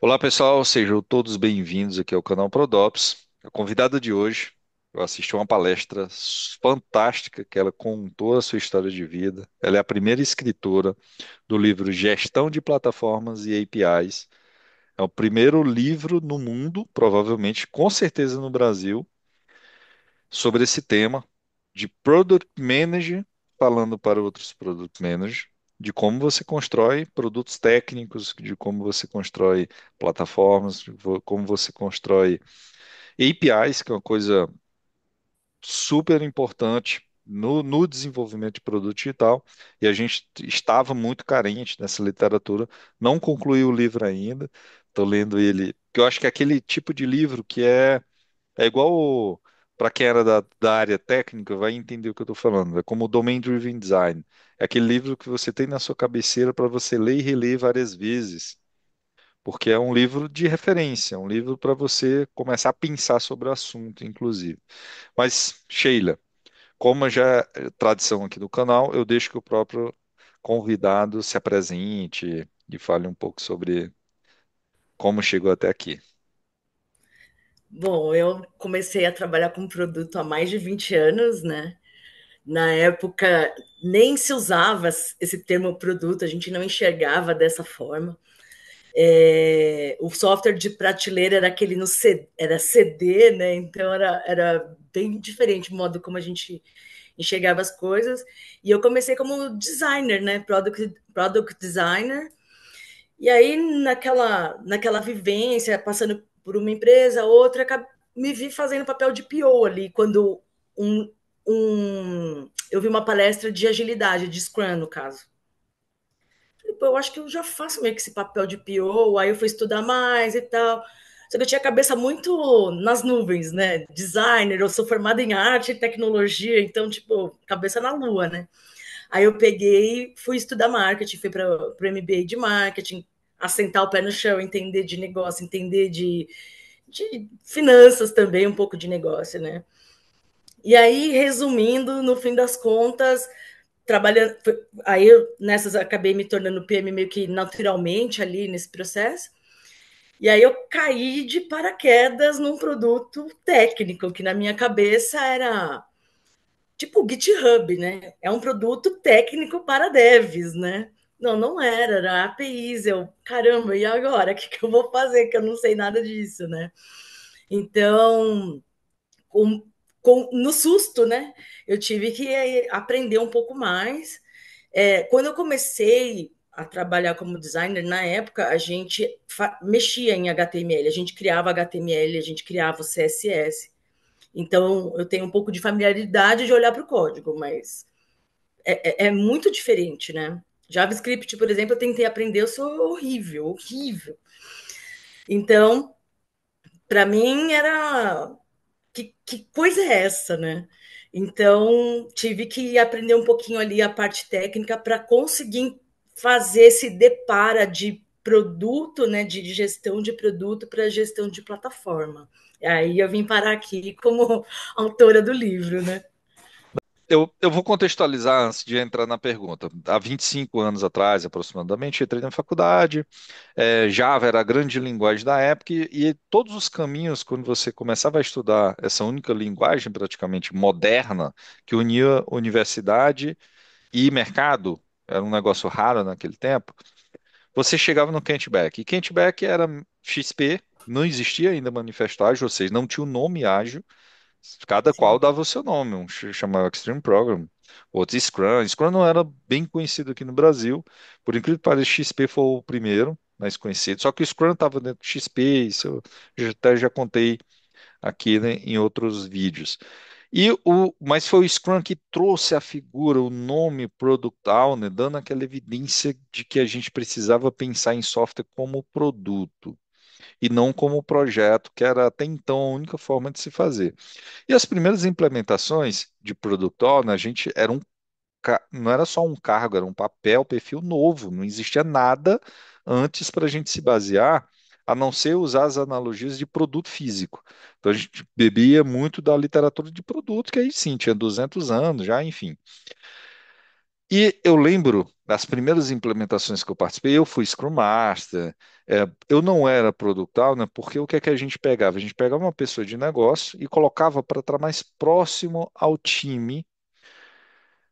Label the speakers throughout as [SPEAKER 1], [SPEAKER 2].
[SPEAKER 1] Olá pessoal, sejam todos bem-vindos aqui ao canal Prodops. A convidada de hoje, eu assisti uma palestra fantástica que ela contou a sua história de vida. Ela é a primeira escritora do livro Gestão de Plataformas e APIs. É o primeiro livro no mundo, provavelmente, com certeza no Brasil, sobre esse tema de Product Manager falando para outros Product Managers de como você constrói produtos técnicos, de como você constrói plataformas, como você constrói APIs, que é uma coisa super importante no, no desenvolvimento de produto digital, e a gente estava muito carente nessa literatura, não concluí o livro ainda, estou lendo ele, Que eu acho que é aquele tipo de livro que é, é igual o, para quem era da, da, área técnica, vai entender o que eu estou falando. É como o Domain Driven Design. É aquele livro que você tem na sua cabeceira para você ler e reler várias vezes. Porque é um livro de referência, é um livro para você começar a pensar sobre o assunto, inclusive. Mas, Sheila, como já é tradição aqui do canal, eu deixo que o próprio convidado se apresente e fale um pouco sobre como chegou até aqui.
[SPEAKER 2] Bom, eu comecei a trabalhar com produto há mais de 20 anos, né? Na época nem se usava esse termo produto, a gente não enxergava dessa forma. É, o software de prateleira era aquele no CD, era CD, né? Então era, era bem diferente o modo como a gente enxergava as coisas. E eu comecei como designer, né? Product, product designer. E aí, naquela, naquela vivência, passando por uma empresa, outra, me vi fazendo papel de PO ali, quando um, um, eu vi uma palestra de agilidade, de Scrum, no caso. Falei, eu acho que eu já faço meio que esse papel de PO, aí eu fui estudar mais e tal. Só que eu tinha a cabeça muito nas nuvens, né? Designer, eu sou formada em arte e tecnologia, então, tipo, cabeça na lua, né? Aí eu peguei, fui estudar marketing, fui para o MBA de marketing, assentar o pé no chão, entender de negócio, entender de, de finanças também, um pouco de negócio, né? E aí, resumindo, no fim das contas, trabalhando. Aí eu, nessas acabei me tornando PM meio que naturalmente ali nesse processo. E aí eu caí de paraquedas num produto técnico, que na minha cabeça era tipo o GitHub, né? É um produto técnico para devs, né? Não, não era, era APIs. Eu, caramba, e agora? O que, que eu vou fazer? Que eu não sei nada disso, né? Então, com, com, no susto, né? Eu tive que eh, aprender um pouco mais. É, quando eu comecei a trabalhar como designer, na época a gente mexia em HTML, a gente criava HTML, a gente criava o CSS. Então eu tenho um pouco de familiaridade de olhar para o código, mas é, é, é, muito diferente, né? JavaScript, por exemplo, eu tentei aprender, eu sou horrível, horrível. Então, para mim era que, que coisa é essa, né? Então, tive que aprender um pouquinho ali a parte técnica para conseguir fazer esse depara de produto, né, de gestão de produto para gestão de plataforma. E aí eu vim parar aqui como autora do livro, né?
[SPEAKER 1] Eu, eu vou contextualizar antes de entrar na pergunta. Há 25 anos atrás, aproximadamente, entrei na faculdade. É, Java era a grande linguagem da época, e, e todos os caminhos, quando você começava a estudar essa única linguagem praticamente moderna, que unia universidade e mercado, era um negócio raro naquele tempo, você chegava no Kentback. E Kentback era XP, não existia ainda manifesto ágil, ou seja, não tinha o nome ágil. Cada qual dava o seu nome, um chamava Extreme Program, outro Scrum. Scrum não era bem conhecido aqui no Brasil, por incrível que pareça, XP foi o primeiro mais conhecido. Só que o Scrum estava dentro do XP, isso eu já, até já contei aqui né, em outros vídeos. E o, mas foi o Scrum que trouxe a figura, o nome Product Owner, dando aquela evidência de que a gente precisava pensar em software como produto e não como projeto, que era até então a única forma de se fazer. E as primeiras implementações de Product Owner, a gente era um não era só um cargo, era um papel, perfil novo, não existia nada antes para a gente se basear, a não ser usar as analogias de produto físico. Então a gente bebia muito da literatura de produto, que aí sim, tinha 200 anos já, enfim. E eu lembro das primeiras implementações que eu participei, eu fui Scrum Master, é, eu não era produtal, né? porque o que é que a gente pegava? A gente pegava uma pessoa de negócio e colocava para estar mais próximo ao time,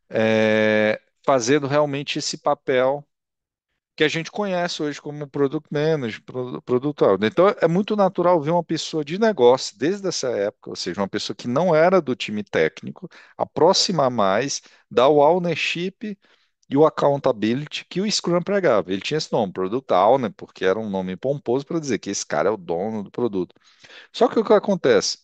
[SPEAKER 1] é, fazendo realmente esse papel que a gente conhece hoje como product manager, produto owner. Então é muito natural ver uma pessoa de negócio desde essa época, ou seja, uma pessoa que não era do time técnico, aproximar mais, da ownership e o accountability que o Scrum pregava. Ele tinha esse nome, Product Owner, porque era um nome pomposo para dizer que esse cara é o dono do produto. Só que o que acontece?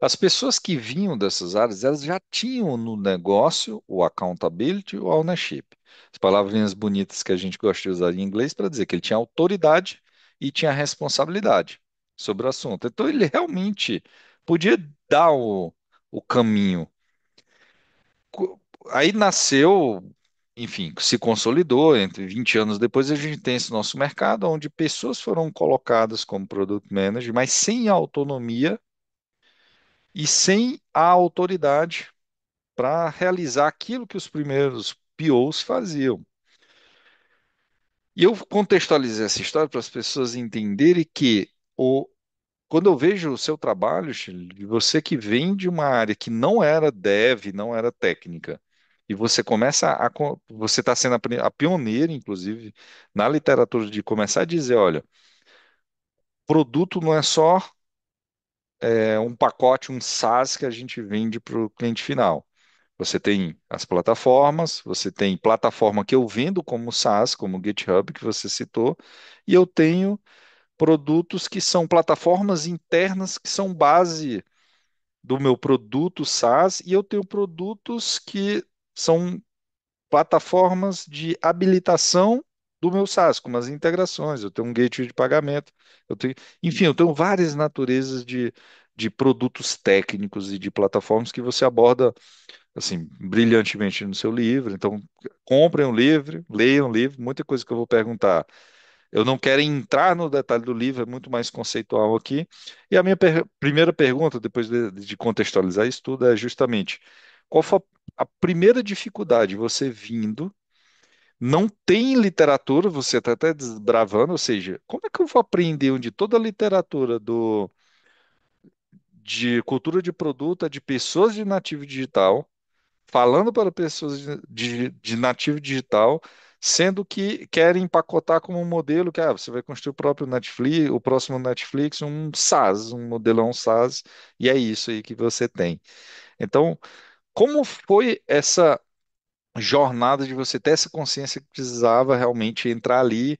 [SPEAKER 1] As pessoas que vinham dessas áreas, elas já tinham no negócio o accountability, o ownership. As palavrinhas bonitas que a gente gosta de usar em inglês para dizer que ele tinha autoridade e tinha responsabilidade sobre o assunto. Então ele realmente podia dar o, o caminho. Aí nasceu, enfim, se consolidou. Entre 20 anos depois, a gente tem esse nosso mercado onde pessoas foram colocadas como product manager, mas sem autonomia e sem a autoridade para realizar aquilo que os primeiros POs faziam. E eu contextualizei essa história para as pessoas entenderem que o, quando eu vejo o seu trabalho, de você que vem de uma área que não era dev, não era técnica, e você começa a. Você está sendo a, pioneira, inclusive, na literatura, de começar a dizer: olha, produto não é só é, um pacote, um SaaS que a gente vende para o cliente final. Você tem as plataformas, você tem plataforma que eu vendo como SaaS, como GitHub que você citou, e eu tenho produtos que são plataformas internas que são base do meu produto SaaS e eu tenho produtos que são plataformas de habilitação do meu SaaS, com as integrações, eu tenho um gateway de pagamento, eu tenho, enfim, eu tenho várias naturezas de, de produtos técnicos e de plataformas que você aborda assim brilhantemente no seu livro. Então, comprem o um livro, leiam o livro, muita coisa que eu vou perguntar. Eu não quero entrar no detalhe do livro, é muito mais conceitual aqui. E a minha per primeira pergunta, depois de, de contextualizar isso tudo, é justamente qual foi a primeira dificuldade você vindo não tem literatura, você está até desbravando, ou seja, como é que eu vou aprender onde toda a literatura do, de cultura de produto é de pessoas de nativo digital, falando para pessoas de, de nativo digital, sendo que querem empacotar como um modelo que ah, você vai construir o próprio Netflix, o próximo Netflix, um SaaS, um modelão SaaS, e é isso aí que você tem. Então, como foi essa jornada de você ter essa consciência que precisava realmente entrar ali,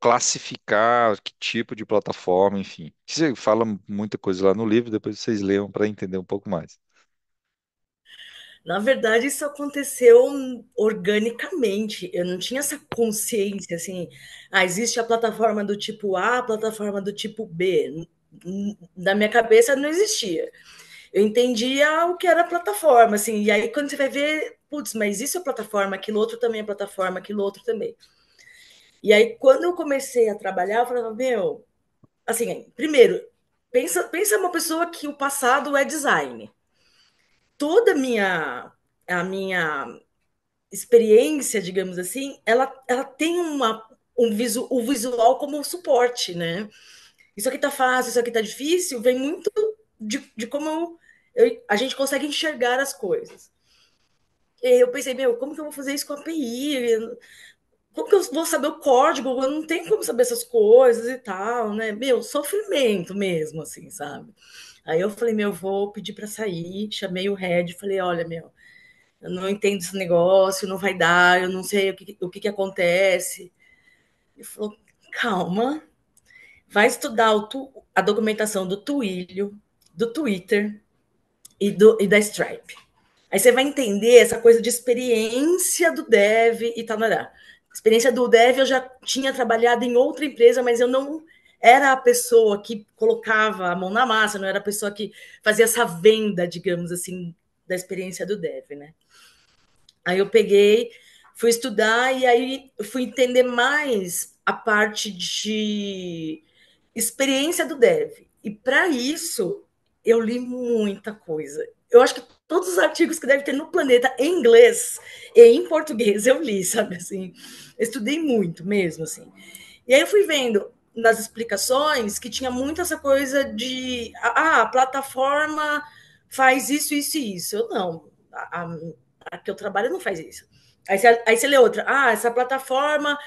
[SPEAKER 1] classificar que tipo de plataforma, enfim. Você fala muita coisa lá no livro, depois vocês leiam para entender um pouco mais.
[SPEAKER 2] Na verdade, isso aconteceu organicamente. Eu não tinha essa consciência assim, ah, existe a plataforma do tipo A, a plataforma do tipo B. Na minha cabeça não existia eu entendia o que era plataforma, assim, e aí quando você vai ver, putz, mas isso é plataforma, aquilo outro também é plataforma, aquilo outro também. E aí, quando eu comecei a trabalhar, eu falava, meu, assim, primeiro, pensa, pensa uma pessoa que o passado é design. Toda a minha, a minha experiência, digamos assim, ela, ela tem uma, um visu, o visual como suporte, né? Isso aqui tá fácil, isso aqui tá difícil, vem muito de, de como eu, a gente consegue enxergar as coisas. E eu pensei, meu, como que eu vou fazer isso com a API? Como que eu vou saber o código? Eu não tenho como saber essas coisas e tal, né? Meu, sofrimento mesmo, assim, sabe? Aí eu falei, meu, vou pedir para sair, chamei o head, falei, olha, meu, eu não entendo esse negócio, não vai dar, eu não sei o que, o que, que acontece. Ele falou, calma, vai estudar o, a documentação do Twilio, do Twitter e, do, e da Stripe. Aí você vai entender essa coisa de experiência do dev e tal. Experiência do dev eu já tinha trabalhado em outra empresa, mas eu não era a pessoa que colocava a mão na massa, não era a pessoa que fazia essa venda, digamos assim, da experiência do dev, né? Aí eu peguei, fui estudar e aí fui entender mais a parte de experiência do dev. E para isso, eu li muita coisa. Eu acho que todos os artigos que deve ter no planeta em inglês e em português eu li, sabe assim. Estudei muito mesmo assim. E aí eu fui vendo nas explicações que tinha muito essa coisa de ah, ah, a plataforma faz isso, isso e isso. Eu não, a, a, a que eu trabalho não faz isso. Aí você, aí você lê outra, ah, essa plataforma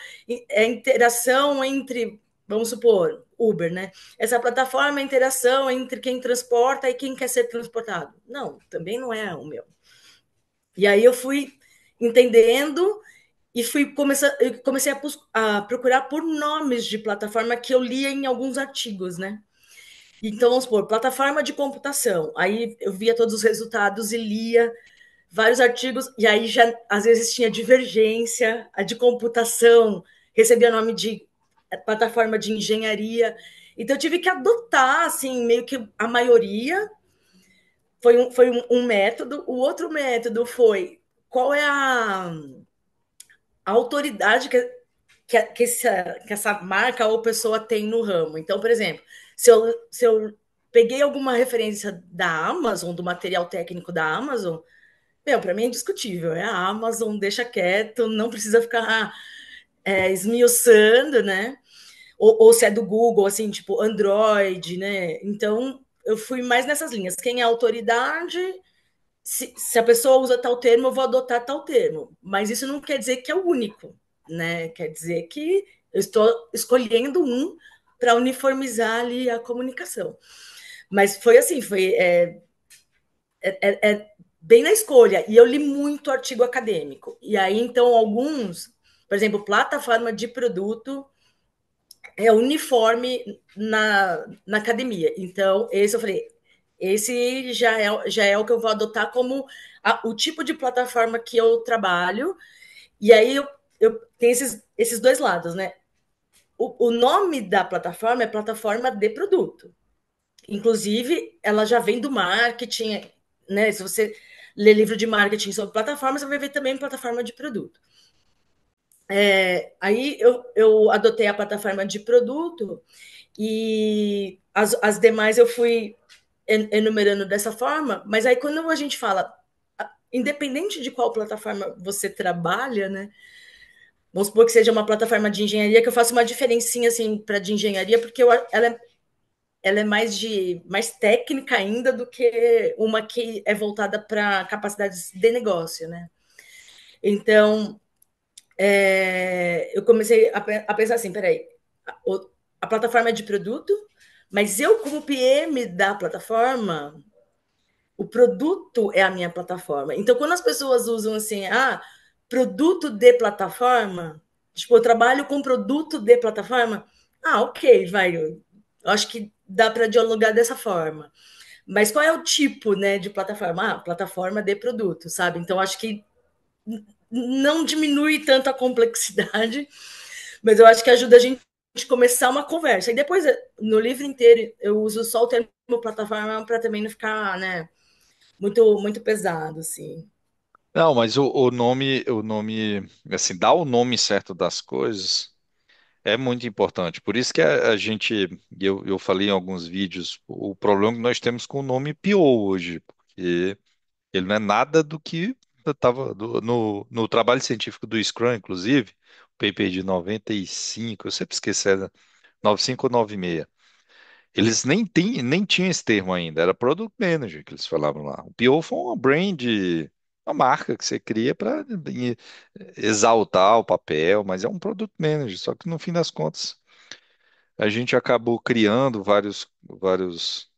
[SPEAKER 2] é interação entre, vamos supor, Uber, né? Essa plataforma é a interação entre quem transporta e quem quer ser transportado. Não, também não é o meu. E aí eu fui entendendo e fui começar, comecei a, a procurar por nomes de plataforma que eu lia em alguns artigos, né? Então, vamos supor, plataforma de computação. Aí eu via todos os resultados e lia vários artigos, e aí já às vezes tinha divergência, a de computação recebia nome de plataforma de engenharia. Então, eu tive que adotar, assim, meio que a maioria. Foi um, foi um, um método. O outro método foi qual é a, a autoridade que, que, que, essa, que essa marca ou pessoa tem no ramo. Então, por exemplo, se eu, se eu peguei alguma referência da Amazon, do material técnico da Amazon, meu, para mim é indiscutível. É a Amazon, deixa quieto, não precisa ficar é, esmiuçando, né? ou, ou se é do Google, assim, tipo Android, né? Então, eu fui mais nessas linhas. Quem é autoridade, se, se, a pessoa usa tal termo, eu vou adotar tal termo. Mas isso não quer dizer que é o único, né? Quer dizer que eu estou escolhendo um para uniformizar ali a comunicação. Mas foi assim, foi é, é, é, é, bem na escolha. E eu li muito artigo acadêmico. E aí, então, alguns, por exemplo, plataforma de produto, é uniforme na, na academia. Então, esse eu falei, esse já é, já é o que eu vou adotar como a, o tipo de plataforma que eu trabalho. E aí eu, eu tenho esses, esses dois lados, né? O, o nome da plataforma é plataforma de produto. Inclusive, ela já vem do marketing, né? Se você ler livro de marketing sobre plataformas, você vai ver também plataforma de produto é, aí eu, eu adotei a plataforma de produto e as, as demais eu fui enumerando dessa forma, mas aí quando a gente fala, independente de qual plataforma você trabalha, né? Vamos supor que seja uma plataforma de engenharia, que eu faço uma diferencinha assim para de engenharia, porque eu, ela, é, ela é mais de mais técnica ainda do que uma que é voltada para capacidades de negócio, né? Então, é, eu comecei a, a, pensar assim: peraí, a, a plataforma é de produto, mas eu, como PM da plataforma, o produto é a minha plataforma. Então, quando as pessoas usam assim, ah, produto de plataforma, tipo, eu trabalho com produto de plataforma, ah, ok, vai, eu acho que dá para dialogar dessa forma. Mas qual é o tipo, né, de plataforma? Ah, plataforma de produto, sabe? Então, acho que não diminui tanto a complexidade, mas eu acho que ajuda a gente começar uma conversa. E depois, no livro inteiro, eu uso só o termo plataforma para também não ficar, né, muito, muito pesado, assim.
[SPEAKER 1] Não, mas o, o nome, o nome, assim, dar o nome certo das coisas é muito importante. Por isso que a, a gente, eu, eu falei em alguns vídeos, o problema que nós temos com o nome Pio hoje, porque ele não é nada do que tava no, no trabalho científico do Scrum, inclusive, o paper de 95, eu sempre esqueci, era 95 ou 96. Eles nem, tem, nem tinham esse termo ainda, era Product Manager que eles falavam lá. O PO foi uma brand, uma marca que você cria para eh, exaltar o papel, mas é um Product Manager, só que no fim das contas a gente acabou criando vários, vários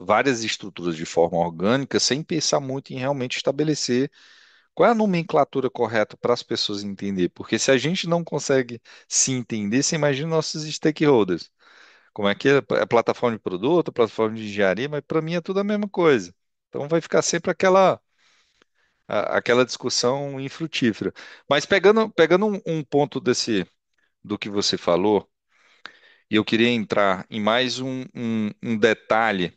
[SPEAKER 1] várias estruturas de forma orgânica sem pensar muito em realmente estabelecer qual é a nomenclatura correta para as pessoas entender. Porque se a gente não consegue se entender, você imagina nossos stakeholders. Como é que é? é plataforma de produto, plataforma de engenharia, mas para mim é tudo a mesma coisa. Então vai ficar sempre aquela aquela discussão infrutífera. Mas pegando, pegando um, um ponto desse do que você falou, e eu queria entrar em mais um, um, um detalhe,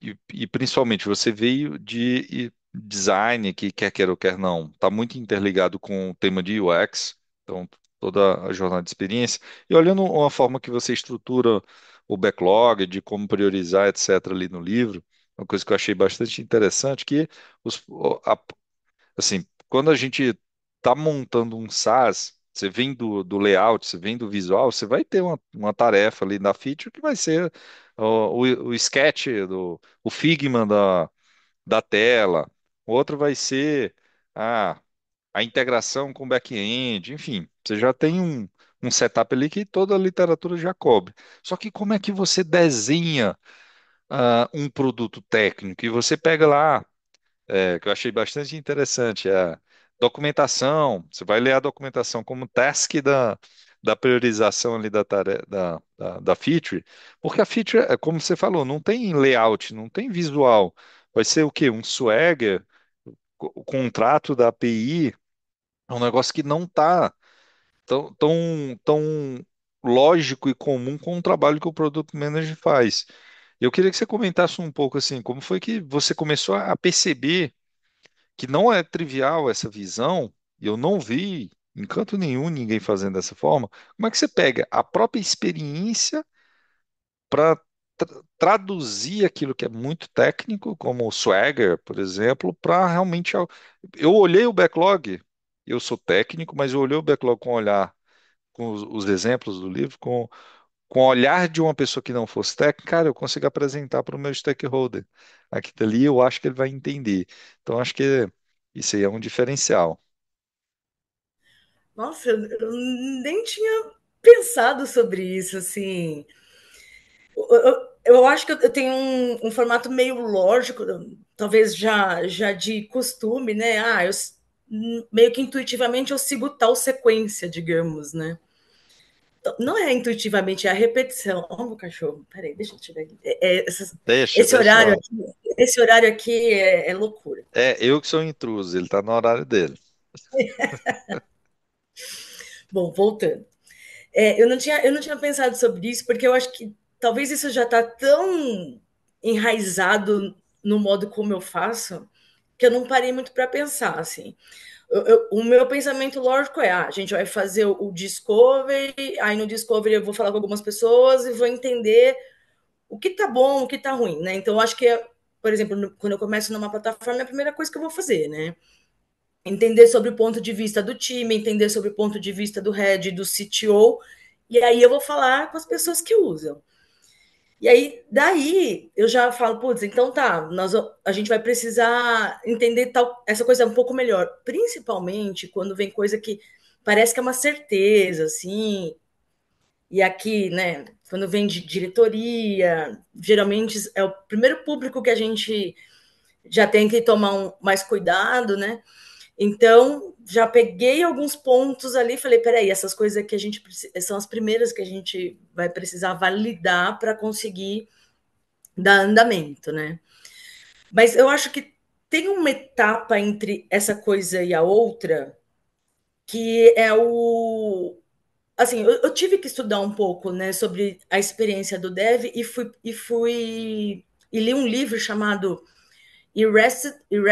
[SPEAKER 1] e, e, principalmente você veio de design, que quer queira ou quer não, está muito interligado com o tema de UX, então toda a jornada de experiência. E olhando uma forma que você estrutura o backlog, de como priorizar, etc., ali no livro, uma coisa que eu achei bastante interessante, que os, a, assim, quando a gente está montando um SaaS, você vem do, do layout, você vem do visual, você vai ter uma, uma tarefa ali na feature que vai ser o, o, o sketch, do, o Figma da, da tela, outro vai ser a, a integração com back-end, enfim, você já tem um, um setup ali que toda a literatura já cobre. Só que como é que você desenha uh, um produto técnico? E você pega lá, é, que eu achei bastante interessante, a é, Documentação, você vai ler a documentação como task da, da priorização ali da, da, da, da feature, porque a feature, é como você falou, não tem layout, não tem visual. Vai ser o quê? Um swagger, o contrato da API, é um negócio que não está tão, tão, tão lógico e comum com o trabalho que o Product Manager faz. Eu queria que você comentasse um pouco assim, como foi que você começou a perceber que não é trivial essa visão, e eu não vi em canto nenhum ninguém fazendo dessa forma. Como é que você pega a própria experiência para tra traduzir aquilo que é muito técnico, como o Swagger, por exemplo, para realmente. Eu olhei o backlog, eu sou técnico, mas eu olhei o backlog com olhar, com os, os exemplos do livro, com com o olhar de uma pessoa que não fosse tech, cara, eu consigo apresentar para o meu stakeholder. Aqui dali eu acho que ele vai entender. Então, acho que isso aí é um diferencial.
[SPEAKER 2] Nossa, eu nem tinha pensado sobre isso, assim. Eu, eu, eu acho que eu tenho um, um, formato meio lógico, talvez já, já de costume, né? Ah, eu meio que intuitivamente eu sigo tal sequência, digamos, né? Então, não é intuitivamente, é a repetição. Ó, oh, meu cachorro, peraí, deixa eu tirar. É, é, essas, deixa, esse, deixa horário aqui, esse horário aqui é, é, loucura.
[SPEAKER 1] É, eu que sou intruso, ele está no horário dele.
[SPEAKER 2] Bom, voltando. É, eu, não tinha, eu não tinha pensado sobre isso, porque eu acho que talvez isso já está tão enraizado no modo como eu faço, que eu não parei muito para pensar, assim eu, o meu pensamento lógico é: ah, a gente vai fazer o, Discovery, aí no Discovery eu vou falar com algumas pessoas e vou entender o que tá bom, o que tá ruim, né? Então, acho que, por exemplo, quando eu começo numa plataforma, é a primeira coisa que eu vou fazer, né? Entender sobre o ponto de vista do time, entender sobre o ponto de vista do head, do CTO, e aí eu vou falar com as pessoas que usam. E aí, daí, eu já falo, putz, então tá, nós, a gente vai precisar entender tal, essa coisa um pouco melhor. Principalmente quando vem coisa que parece que é uma certeza, assim. E aqui, né, quando vem de diretoria, geralmente é o primeiro público que a gente já tem que tomar um, mais cuidado, né? Então, já peguei alguns pontos ali, falei, peraí, essas coisas que a gente são as primeiras que a gente vai precisar validar para conseguir dar andamento, né? Mas eu acho que tem uma etapa entre essa coisa e a outra que é o assim, eu, eu tive que estudar um pouco, né, sobre a experiência do dev e fui e fui e li um livro chamado Irresistible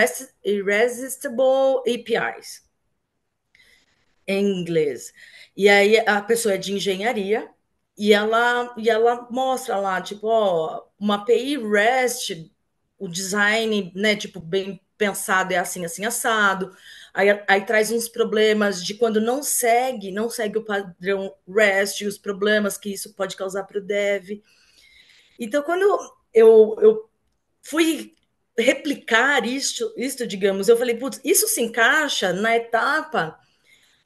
[SPEAKER 2] APIs em inglês. E aí a pessoa é de engenharia e ela, e ela mostra lá, tipo, ó, uma API REST, o design, né, tipo, bem pensado é assim, assim, assado. Aí, aí traz uns problemas de quando não segue, não segue o padrão REST e os problemas que isso pode causar para o dev. Então, quando eu, eu fui replicar isso isso digamos, eu falei, putz, isso se encaixa na etapa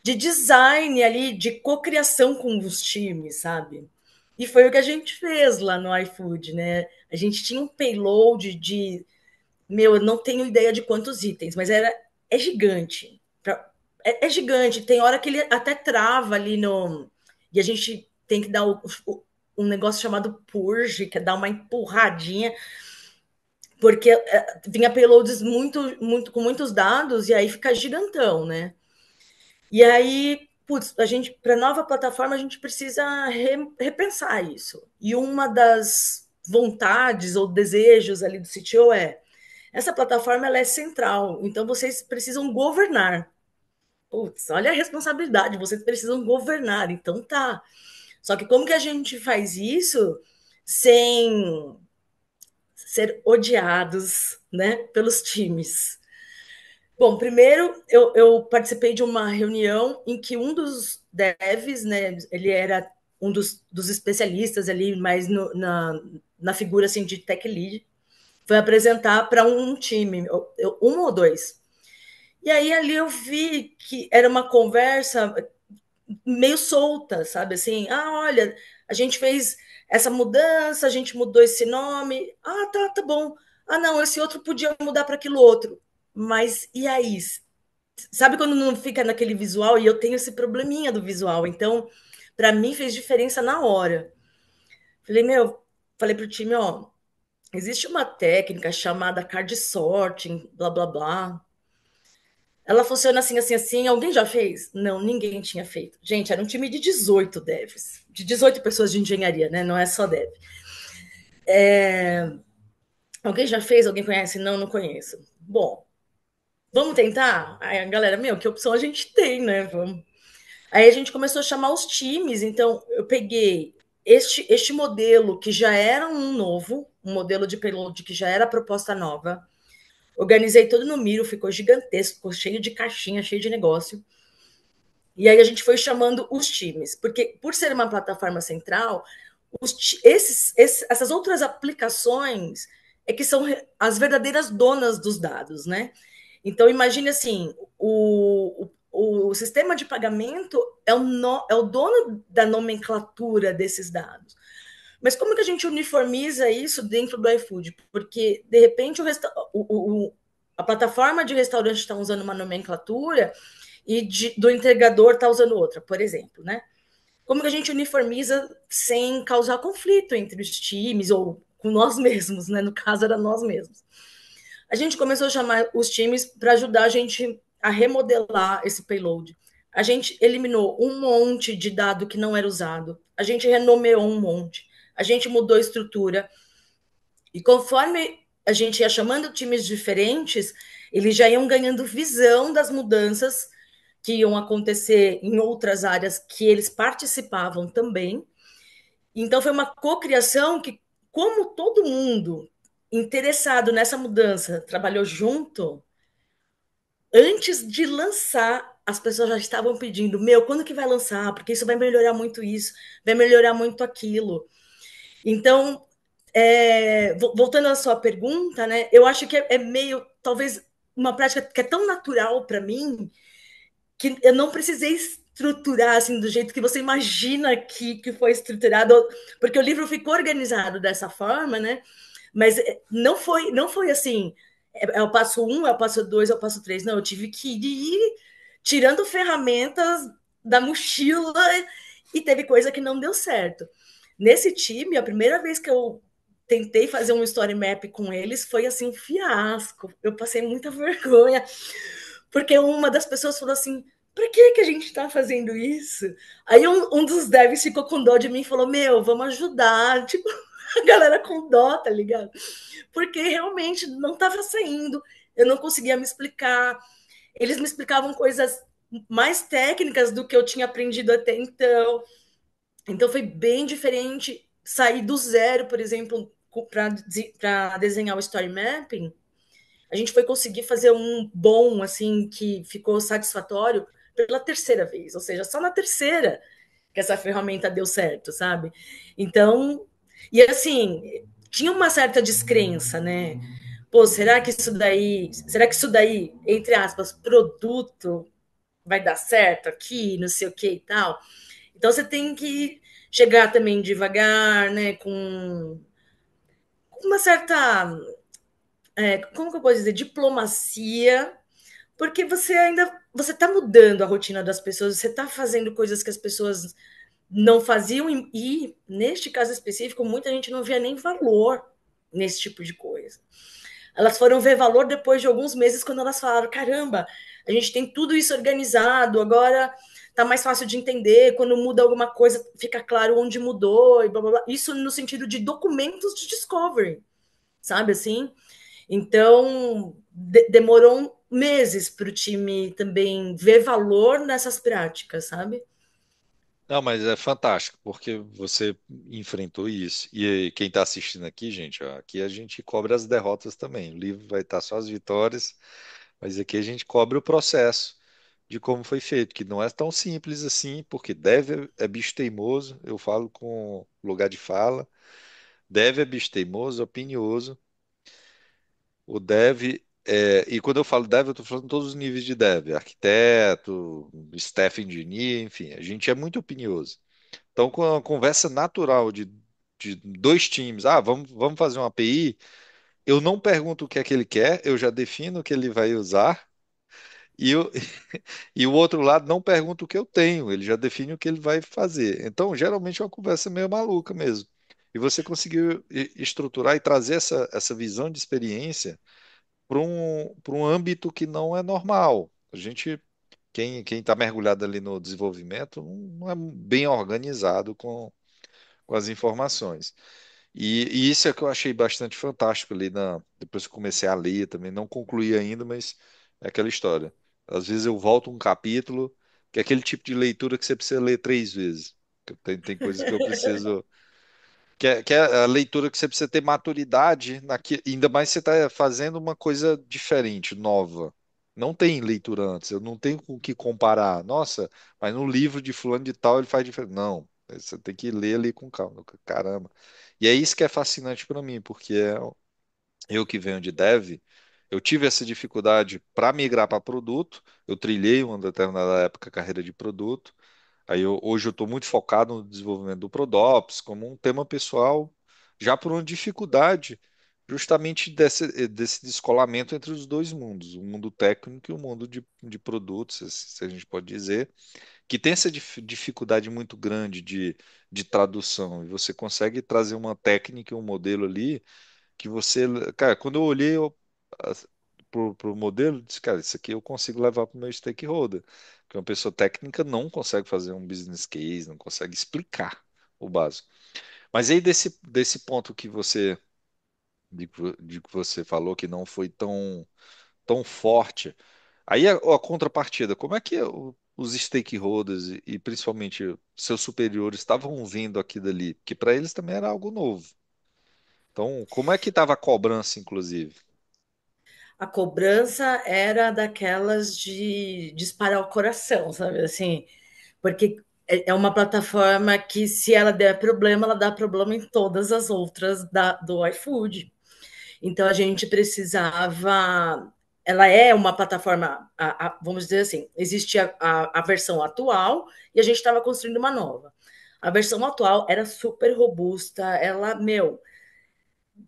[SPEAKER 2] de design ali, de cocriação com os times, sabe? E foi o que a gente fez lá no iFood, né? A gente tinha um payload de. Meu, eu não tenho ideia de quantos itens, mas era é gigante. É, é gigante. Tem hora que ele até trava ali no. E a gente tem que dar o, o, um negócio chamado purge, que é dar uma empurradinha, porque é, vinha payloads muito, muito, com muitos dados, e aí fica gigantão, né? E aí, putz, a gente para nova plataforma a gente precisa re, repensar isso. E uma das vontades ou desejos ali do CTO é essa plataforma ela é central, então vocês precisam governar. Putz, olha a responsabilidade, vocês precisam governar, então tá. Só que como que a gente faz isso sem ser odiados, né, pelos times? Bom, primeiro eu, eu, participei de uma reunião em que um dos devs, né, ele era um dos, dos especialistas ali, mas no, na, na figura assim de tech lead, foi apresentar para um time, um ou dois. E aí ali eu vi que era uma conversa meio solta, sabe assim, ah, olha, a gente fez essa mudança, a gente mudou esse nome, ah, tá, tá bom. Ah, não, esse outro podia mudar para aquilo outro mas e aí? Sabe quando não fica naquele visual? E eu tenho esse probleminha do visual. Então, para mim, fez diferença na hora. Falei, meu, falei pro time, ó, existe uma técnica chamada card sorting, blá blá blá. Ela funciona assim, assim, assim. Alguém já fez? Não, ninguém tinha feito. Gente, era um time de 18 devs, de 18 pessoas de engenharia, né? Não é só dev. É... Alguém já fez? Alguém conhece? Não, não conheço. Bom, Vamos tentar? Aí a galera, meu, que opção a gente tem, né? Vamos. Aí a gente começou a chamar os times, então eu peguei este, este modelo que já era um novo, um modelo de payload que já era proposta nova. Organizei todo no Miro, ficou gigantesco, ficou cheio de caixinha, cheio de negócio. E aí a gente foi chamando os times, porque por ser uma plataforma central, os, esses, esses, essas outras aplicações é que são as verdadeiras donas dos dados, né? Então, imagine assim: o, o, o sistema de pagamento é o, no, é o dono da nomenclatura desses dados. Mas como que a gente uniformiza isso dentro do iFood? Porque, de repente, o, resta o, o a plataforma de restaurante está usando uma nomenclatura e de, do entregador está usando outra, por exemplo, né? Como que a gente uniformiza sem causar conflito entre os times ou com nós mesmos, né? No caso, era nós mesmos a gente começou a chamar os times para ajudar a gente a remodelar esse payload. A gente eliminou um monte de dado que não era usado, a gente renomeou um monte, a gente mudou a estrutura. E conforme a gente ia chamando times diferentes, eles já iam ganhando visão das mudanças que iam acontecer em outras áreas que eles participavam também. Então foi uma cocriação que, como todo mundo interessado nessa mudança, trabalhou junto, antes de lançar, as pessoas já estavam pedindo: meu, quando que vai lançar? Porque isso vai melhorar muito isso, vai melhorar muito aquilo. Então, é, voltando à sua pergunta, né, eu acho que é, é meio, talvez, uma prática que é tão natural para mim que eu não precisei estruturar assim do jeito que você imagina que, que foi estruturado, porque o livro ficou organizado dessa forma, né? Mas eh, não foi, não foi assim, é, é, o passo um, é o passo dois, é o passo três. Não, eu tive que ir tirando ferramentas da mochila e teve coisa que não deu certo. Nesse time, a primeira vez que eu tentei fazer um story map com eles foi assim um fiasco. Eu passei muita vergonha, porque uma das pessoas falou assim: para que, que a gente está fazendo isso? Aí um, um dos devs ficou com dó de mim e falou: Meu, vamos ajudar. Tipo, galera com dó, tá ligado? Porque realmente não estava saindo, eu não conseguia me explicar. Eles me explicavam coisas mais técnicas do que eu tinha aprendido até então. Então foi bem diferente sair do zero, por exemplo, para desenhar o story mapping. A gente foi conseguir fazer um bom, assim, que ficou satisfatório pela terceira vez, ou seja, só na terceira que essa ferramenta deu certo, sabe? Então, e assim, tinha uma certa descrença, né? Pô, será que isso daí, será que isso daí, entre aspas, produto vai dar certo aqui, não sei o que e tal. Então você tem que chegar também devagar, né, com uma certa, é, como que eu posso dizer, diplomacia, porque você ainda você está mudando a rotina das pessoas, você está fazendo coisas que as pessoas não faziam, e neste caso específico, muita gente não via nem valor nesse tipo de coisa. Elas foram ver valor depois de alguns meses, quando elas falaram: caramba, a gente tem tudo isso organizado, agora tá mais fácil de entender, quando muda alguma coisa, fica claro onde mudou, e blá blá blá. Isso no sentido de documentos de discovery, sabe assim? Então, de demorou meses para o time também ver valor nessas práticas, sabe?
[SPEAKER 1] Não, mas é fantástico, porque você enfrentou isso. E quem está assistindo aqui, gente, ó, aqui a gente cobre as derrotas também. O livro vai estar tá só as vitórias, mas aqui a gente cobre o processo de como foi feito, que não é tão simples assim, porque deve é bicho teimoso, eu falo com lugar de fala. Deve é bicho teimoso, opinioso. O deve é, e quando eu falo dev, eu estou falando todos os níveis de dev, arquiteto, staff engineer, enfim, a gente é muito opinioso. Então, com a conversa natural de, de dois times, ah, vamos, vamos fazer uma API, eu não pergunto o que é que ele quer, eu já defino o que ele vai usar, e, eu, e o outro lado não pergunta o que eu tenho, ele já define o que ele vai fazer. Então, geralmente é uma conversa meio maluca mesmo. E você conseguiu estruturar e trazer essa, essa visão de experiência para um, um âmbito que não é normal. A gente, quem está mergulhado ali no desenvolvimento, não é bem organizado com, com as informações. E, e isso é que eu achei bastante fantástico ali, na, depois que comecei a ler também, não concluí ainda, mas é aquela história. Às vezes eu volto um capítulo, que é aquele tipo de leitura que você precisa ler três vezes. Tem, tem coisas que eu preciso que é, que é, a leitura que você precisa ter maturidade, naque, ainda mais você está fazendo uma coisa diferente, nova. Não tem leitura antes, eu não tenho com o que comparar. Nossa, mas no livro de fulano de tal ele faz diferente. Não, você tem que ler ali com calma, caramba. E é isso que é fascinante para mim, porque é, eu que venho de dev, eu tive essa dificuldade para migrar para produto, eu trilhei uma determinada época carreira de produto, Aí eu, hoje eu estou muito focado no desenvolvimento do Prodops como um tema pessoal, já por uma dificuldade justamente desse, desse descolamento entre os dois mundos, o mundo técnico e o mundo de, de produtos, se a gente pode dizer, que tem essa dif, dificuldade muito grande de, de tradução. E você consegue trazer uma técnica, um modelo ali, que você. Cara, quando eu olhei para o modelo, disse, cara, isso aqui eu consigo levar para o meu stakeholder que uma pessoa técnica não consegue fazer um business case, não consegue explicar o básico. Mas aí desse, desse ponto que você de, de que você falou que não foi tão tão forte, aí a, a contrapartida, como é que é o, os stakeholders e, principalmente seus superiores estavam vendo aqui dali, que para eles também era algo novo. Então, como é que estava a cobrança, inclusive? a
[SPEAKER 2] cobrança era daquelas de disparar o coração, sabe? Assim, porque é, é uma plataforma que, se ela der problema, ela dá problema em todas as outras da, do iFood. Então, a gente precisava. Ela é uma plataforma, a, a, vamos dizer assim, existe a, a versão atual e a gente estava construindo uma nova. A versão atual era super robusta, ela, meu,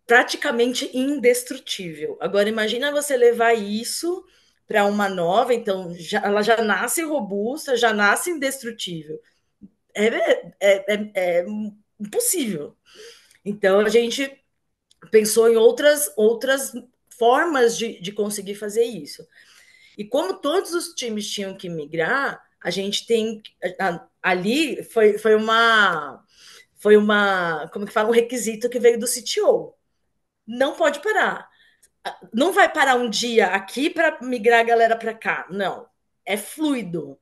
[SPEAKER 2] praticamente indestrutível. Agora imagina você levar isso para uma nova, então já, ela já nasce robusta, já nasce indestrutível. É, é, é, é, é, impossível. Então a gente pensou em outras outras formas de, de conseguir fazer isso. E como todos os times tinham que migrar, a gente tem ali foi, foi uma foi uma como que fala um requisito que veio do CTO não pode parar. Ah, não vai parar um dia aqui para migrar a galera para cá. Não. É fluido.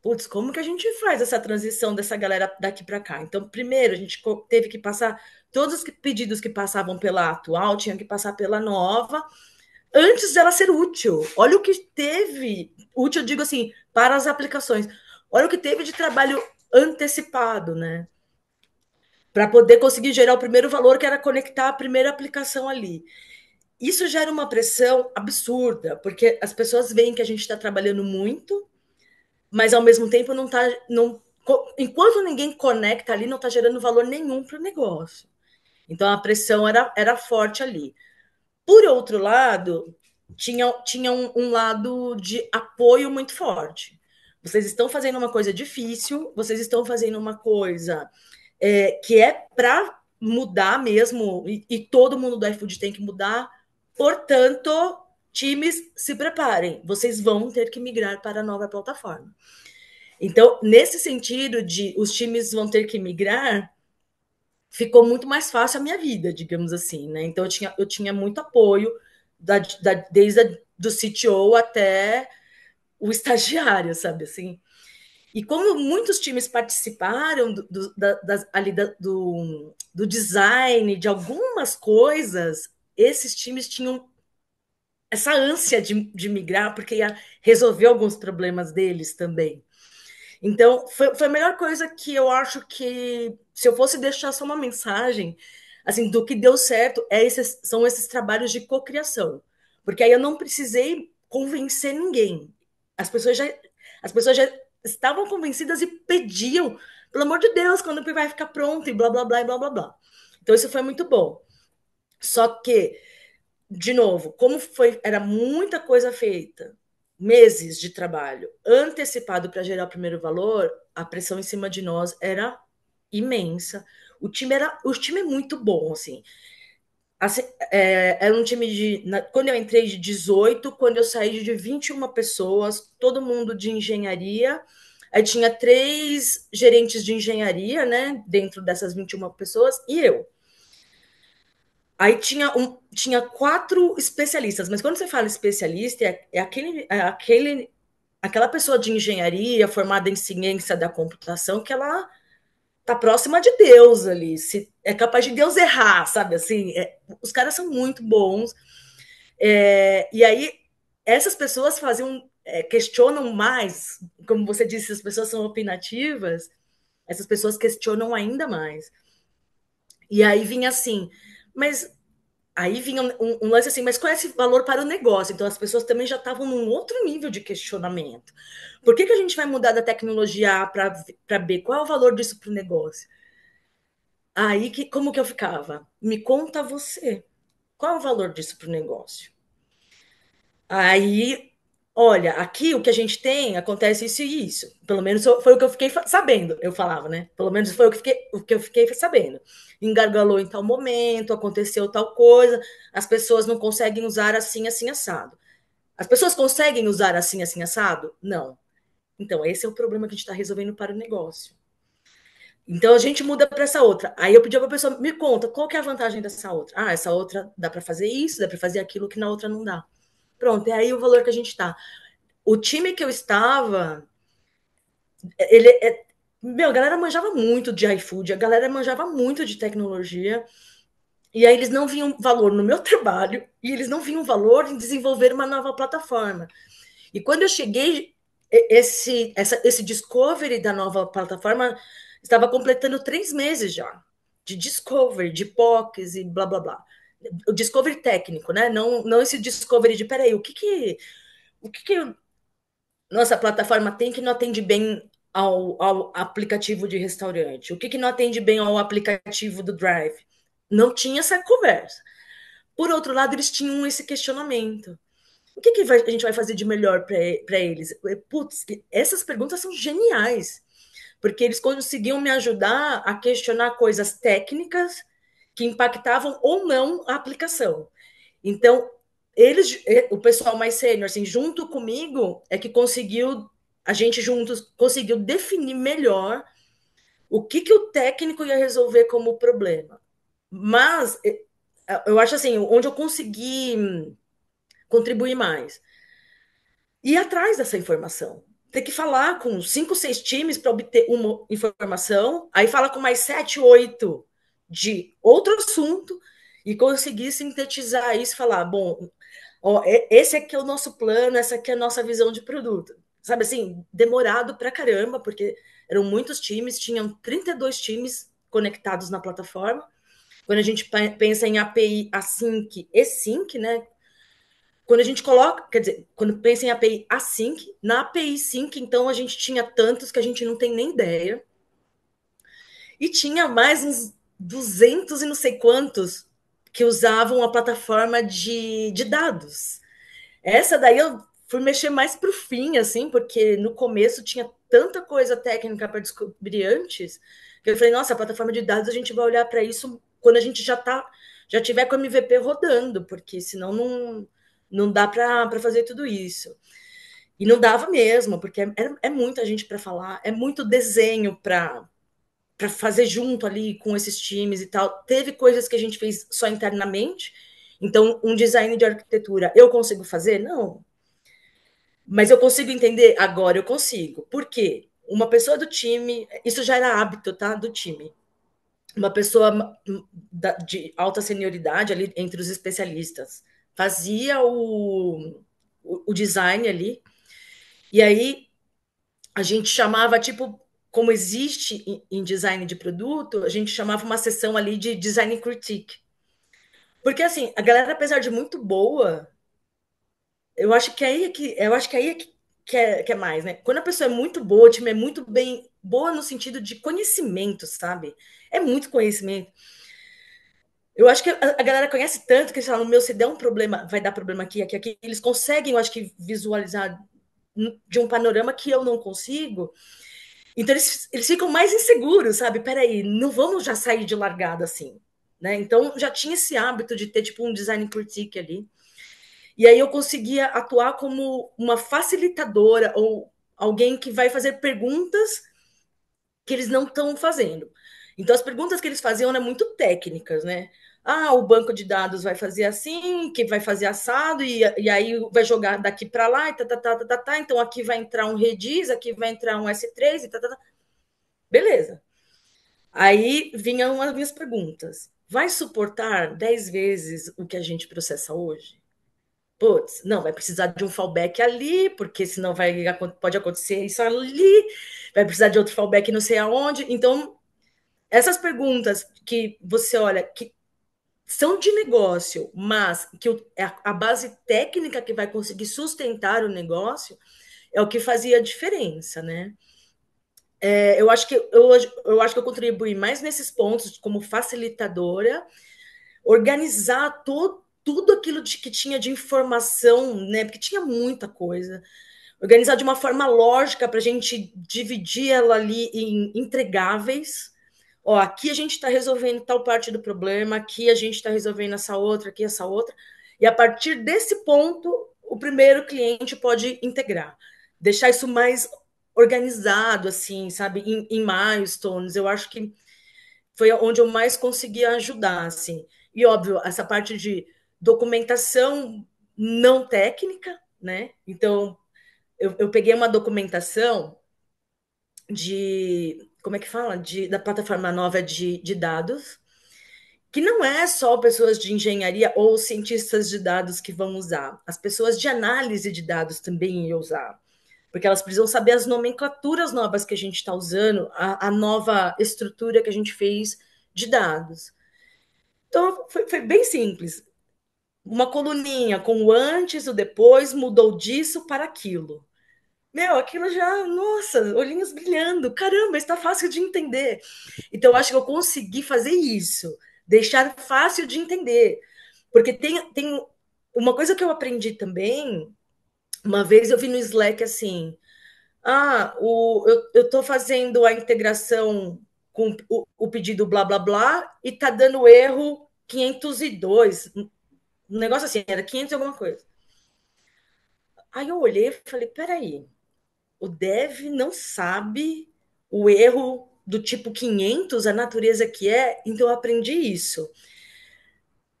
[SPEAKER 2] Putz, como que a gente faz essa transição dessa galera daqui para cá? Então, primeiro, a gente teve que passar. Todos os pedidos que passavam pela atual tinham que passar pela nova, antes dela ser útil. Olha o que teve. Útil, eu digo assim, para as aplicações. Olha o que teve de trabalho antecipado, né? para poder conseguir gerar o primeiro valor, que era conectar a primeira aplicação ali. Isso gera uma pressão absurda, porque as pessoas veem que a gente está trabalhando muito, mas ao mesmo tempo não está. Não, enquanto ninguém conecta ali, não está gerando valor nenhum para o negócio. Então a pressão era, era forte ali. Por outro lado, tinha, tinha um, um lado de apoio muito forte. Vocês estão fazendo uma coisa difícil, vocês estão fazendo uma coisa é, que é para mudar mesmo, e, e, todo mundo do iFood tem que mudar. Portanto, times, se preparem, vocês vão ter que migrar para a nova plataforma. Então, nesse sentido de os times vão ter que migrar, ficou muito mais fácil a minha vida, digamos assim, né? Então, eu tinha, eu tinha muito apoio, da, da, desde a, do CTO até o estagiário, sabe assim? E como muitos times participaram do, do, da, ali da, do, do design de algumas coisas, esses times tinham essa ânsia de, de migrar, porque ia resolver alguns problemas deles também. Então, foi, foi, a melhor coisa que eu acho que, se eu fosse deixar só uma mensagem, assim, do que deu certo, é esses, são esses trabalhos de cocriação. Porque aí eu não precisei convencer ninguém. As pessoas já, as pessoas já estavam convencidas e pediam, pelo amor de Deus, quando vai ficar pronto e blá blá blá e blá blá blá. Então isso foi muito bom. Só que, de novo, como foi, era muita coisa feita, meses de trabalho antecipado para gerar o primeiro valor, a pressão em cima de nós era imensa. O time era, o time é muito bom, assim. Assim, é, era um time de. Na, quando eu entrei de 18, quando eu saí de 21 pessoas, todo mundo de engenharia. Aí tinha três gerentes de engenharia, né? Dentro dessas 21 pessoas, e eu. Aí tinha, um, tinha quatro especialistas, mas quando você fala especialista, é, é aquele, é aquele, aquela pessoa de engenharia formada em ciência da computação que ela tá próxima de Deus ali. Se é capaz de Deus errar, sabe? Assim, é, os caras são muito bons. É, e aí, essas pessoas faziam, é, questionam mais, como você disse, as pessoas são opinativas, essas pessoas questionam ainda mais. E aí vinha assim, mas aí vinha um, um, lance assim, mas qual é esse valor para o negócio? Então as pessoas também já estavam num outro nível de questionamento. Por que, que a gente vai mudar da tecnologia A para B? Qual é o valor disso para o negócio? Aí, que, como que eu ficava? Me conta você. Qual é o valor disso para o negócio? Aí, olha, aqui o que a gente tem acontece isso e isso. Pelo menos foi o que eu fiquei sabendo, eu falava, né? Pelo menos foi o que, fiquei, o que eu fiquei sabendo. Engargalou em tal momento, aconteceu tal coisa, as pessoas não conseguem usar assim, assim, assado. As pessoas conseguem usar assim, assim, assado? Não. Então, esse é o problema que a gente está resolvendo para o negócio. Então a gente muda para essa outra. Aí eu pedi para a pessoa, me conta, qual que é a vantagem dessa outra? Ah, essa outra dá para fazer isso, dá para fazer aquilo que na outra não dá. Pronto, é aí o valor que a gente está. O time que eu estava, ele é, meu, a galera manjava muito de iFood, a galera manjava muito de tecnologia. E aí eles não vinham valor no meu trabalho e eles não vinham valor em desenvolver uma nova plataforma. E quando eu cheguei, esse, essa, esse discovery da nova plataforma Estava completando três meses já de Discovery, de POCs e blá blá blá. O Discovery técnico, né? Não, não esse Discovery de peraí, o que que. O que que nossa plataforma tem que não atende bem ao, ao aplicativo de restaurante? O que, que não atende bem ao aplicativo do Drive? Não tinha essa conversa. Por outro lado, eles tinham esse questionamento. O que, que vai, a gente vai fazer de melhor para eles? Putz, essas perguntas são geniais porque eles conseguiam me ajudar a questionar coisas técnicas que impactavam ou não a aplicação. Então, eles, eh, o pessoal mais sênior, assim, junto comigo, é que conseguiu, a gente juntos conseguiu definir melhor o que, que o técnico ia resolver como problema. Mas eh, eu acho assim, onde eu consegui hum, contribuir mais. E atrás dessa informação, ter que falar com cinco, seis times para obter uma informação, aí fala com mais sete, oito de outro assunto e conseguir sintetizar isso e falar, bom, ó, esse aqui é o nosso plano, essa aqui é a nossa visão de produto. Sabe assim, demorado para caramba, porque eram muitos times, tinham 32 times conectados na plataforma. Quando a gente pensa em API async e sync, né, quando a gente coloca, quer dizer, quando pensa em API async, na API sync, então a gente tinha tantos que a gente não tem nem ideia. E tinha mais uns 200 e não sei quantos que usavam a plataforma de, de dados. Essa daí eu fui mexer mais para o fim, assim, porque no começo tinha tanta coisa técnica para descobrir antes, que eu falei, nossa, a plataforma de dados a gente vai olhar para isso quando a gente já tá, já tiver com o MVP rodando, porque senão não não dá para fazer tudo isso. E não dava mesmo, porque é, é muita gente para falar, é muito desenho para fazer junto ali com esses times e tal. Teve coisas que a gente fez só internamente, então um design de arquitetura eu consigo fazer? Não. Mas eu consigo entender? Agora eu consigo. Por quê? Uma pessoa do time, isso já era hábito, tá? Do time. Uma pessoa de alta senioridade ali entre os especialistas fazia o, o, o design ali. E aí a gente chamava, tipo, como existe em design de produto, a gente chamava uma sessão ali de design critique. Porque assim, a galera, apesar de muito boa, eu acho que é aí é que eu acho que é aí é que, que, é, que é mais, né? Quando a pessoa é muito boa, o time é muito bem boa no sentido de conhecimento, sabe? É muito conhecimento. Eu acho que a galera conhece tanto que eles falam, meu, se der um problema, vai dar problema aqui, aqui, aqui. Eles conseguem, eu acho que, visualizar de um panorama que eu não consigo. Então eles, eles ficam mais inseguros, sabe? Peraí, não vamos já sair de largada assim, né? Então já tinha esse hábito de ter tipo um design critique ali. E aí eu conseguia atuar como uma facilitadora ou alguém que vai fazer perguntas que eles não estão fazendo. Então as perguntas que eles faziam eram muito técnicas, né? ah, o banco de dados vai fazer assim, que vai fazer assado, e, e aí vai jogar daqui para lá, e tá, tá, tá, tá, tá, tá, então aqui vai entrar um Redis, aqui vai entrar um S3, e tá, tá, tá. Beleza. Aí vinham as minhas perguntas. Vai suportar 10 vezes o que a gente processa hoje? Putz, não, vai precisar de um fallback ali, porque senão vai, pode acontecer isso ali, vai precisar de outro fallback não sei aonde. Então, essas perguntas que você olha, que são de negócio, mas que é a, a base técnica que vai conseguir sustentar o negócio é o que fazia a diferença, né? É, eu acho que eu, eu acho que eu contribuí mais nesses pontos como facilitadora, organizar to, tudo aquilo de, que tinha de informação, né? Porque tinha muita coisa organizar de uma forma lógica para a gente dividir ela ali em entregáveis, ó, aqui a gente está resolvendo tal parte do problema, aqui a gente está resolvendo essa outra, aqui essa outra, e a partir desse ponto, o primeiro cliente pode integrar, deixar isso mais organizado, assim, sabe, em, em milestones. Eu acho que foi onde eu mais consegui ajudar, assim. E óbvio, essa parte de documentação não técnica, né? Então, eu, eu peguei uma documentação de como é que fala? De, da plataforma nova de, de dados, que não é só pessoas de engenharia ou cientistas de dados que vão usar, as pessoas de análise de dados também iam usar. Porque elas precisam saber as nomenclaturas novas que a gente está usando, a, a nova estrutura que a gente fez de dados. Então, foi, foi, bem simples. Uma coluninha com o antes, o depois, mudou disso para aquilo. Meu, aquilo já, nossa, olhinhos brilhando. Caramba, está fácil de entender. Então, acho que eu consegui fazer isso, deixar fácil de entender. Porque tem, tem uma coisa que eu aprendi também. Uma vez eu vi no Slack assim: ah, o, eu estou fazendo a integração com o, o, pedido blá blá blá e está dando erro 502. Um negócio assim, era 500 alguma coisa. Aí eu olhei e falei: peraí, o dev não sabe o erro do tipo 500, a natureza que é, então eu aprendi isso.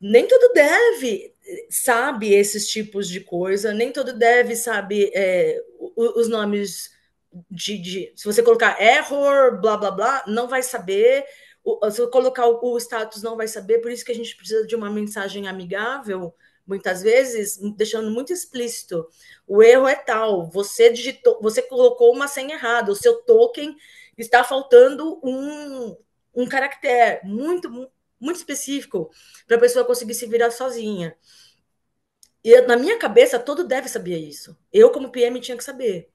[SPEAKER 2] Nem todo dev sabe esses tipos de coisa, nem todo dev sabe é, os nomes de, de, Se você colocar error, blá blá blá, não vai saber. O, se eu colocar o, o status, não vai saber. Por isso que a gente precisa de uma mensagem amigável muitas vezes deixando muito explícito. O erro é tal, você digitou, você colocou uma senha errada, o seu token está faltando um, um caractere muito muito específico para a pessoa conseguir se virar sozinha. E na minha cabeça todo deve saber isso. Eu como PM tinha que saber.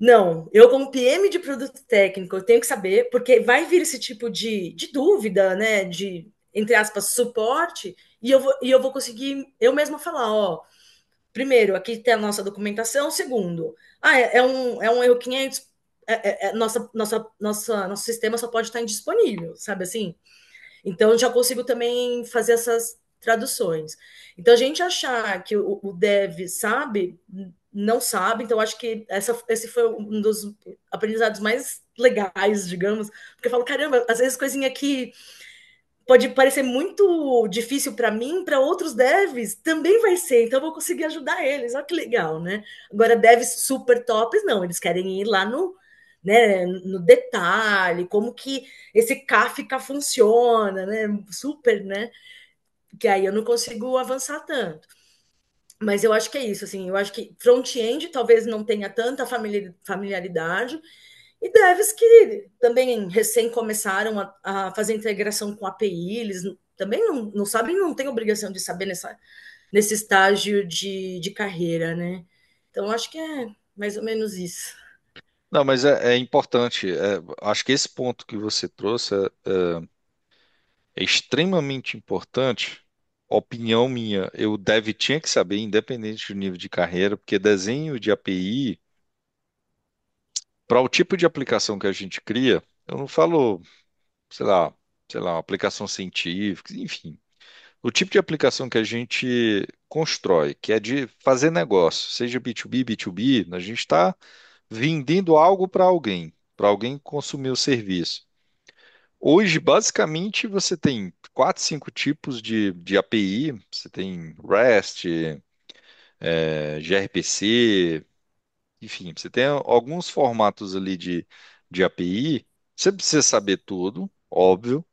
[SPEAKER 2] Não, eu como PM de produto técnico eu tenho que saber, porque vai vir esse tipo de, de dúvida, né, de entre aspas, suporte, e eu vou, e eu vou conseguir eu mesma falar, ó, primeiro, aqui tem a nossa documentação, segundo, ah, é, é um, é um erro 500, é, é, é, nossa, nossa, nossa, nosso sistema só pode estar indisponível, sabe assim? Então, já consigo também fazer essas traduções. Então, a gente achar que o, o dev sabe, não sabe, então acho que essa, esse foi um dos aprendizados mais legais, digamos, porque eu falo, caramba, às vezes coisinha que... Aqui pode parecer muito difícil para mim, para outros devs também vai ser, então eu vou conseguir ajudar eles. Olha que legal, né? Agora, devs super tops, não, eles querem ir lá no, né, no detalhe, como que esse Kafka funciona, né? Super, né? Que aí eu não consigo avançar tanto. Mas eu acho que é isso, assim, eu acho que front-end talvez não tenha tanta familiaridade, e devs que também recém começaram a, a fazer integração com API, eles também não, não sabem, não tem obrigação de saber nessa, nesse estágio de, de carreira, né? Então, acho que é mais ou menos isso.
[SPEAKER 1] Não, mas é, é importante. É, acho que esse ponto que você trouxe é, é, é extremamente importante. Opinião minha, eu deve tinha que saber, independente do nível de carreira, porque desenho de API para o tipo de aplicação que a gente cria, eu não falo, sei lá, sei lá, aplicação científica, enfim. O tipo de aplicação que a gente constrói, que é de fazer negócio, seja B2B, B2B, a gente está vendendo algo para alguém, para alguém consumir o serviço. Hoje, basicamente, você tem quatro, cinco tipos de, de API. Você tem REST, é, eh, gRPC, enfim, você tem alguns formatos ali de, de API, você precisa saber tudo, óbvio,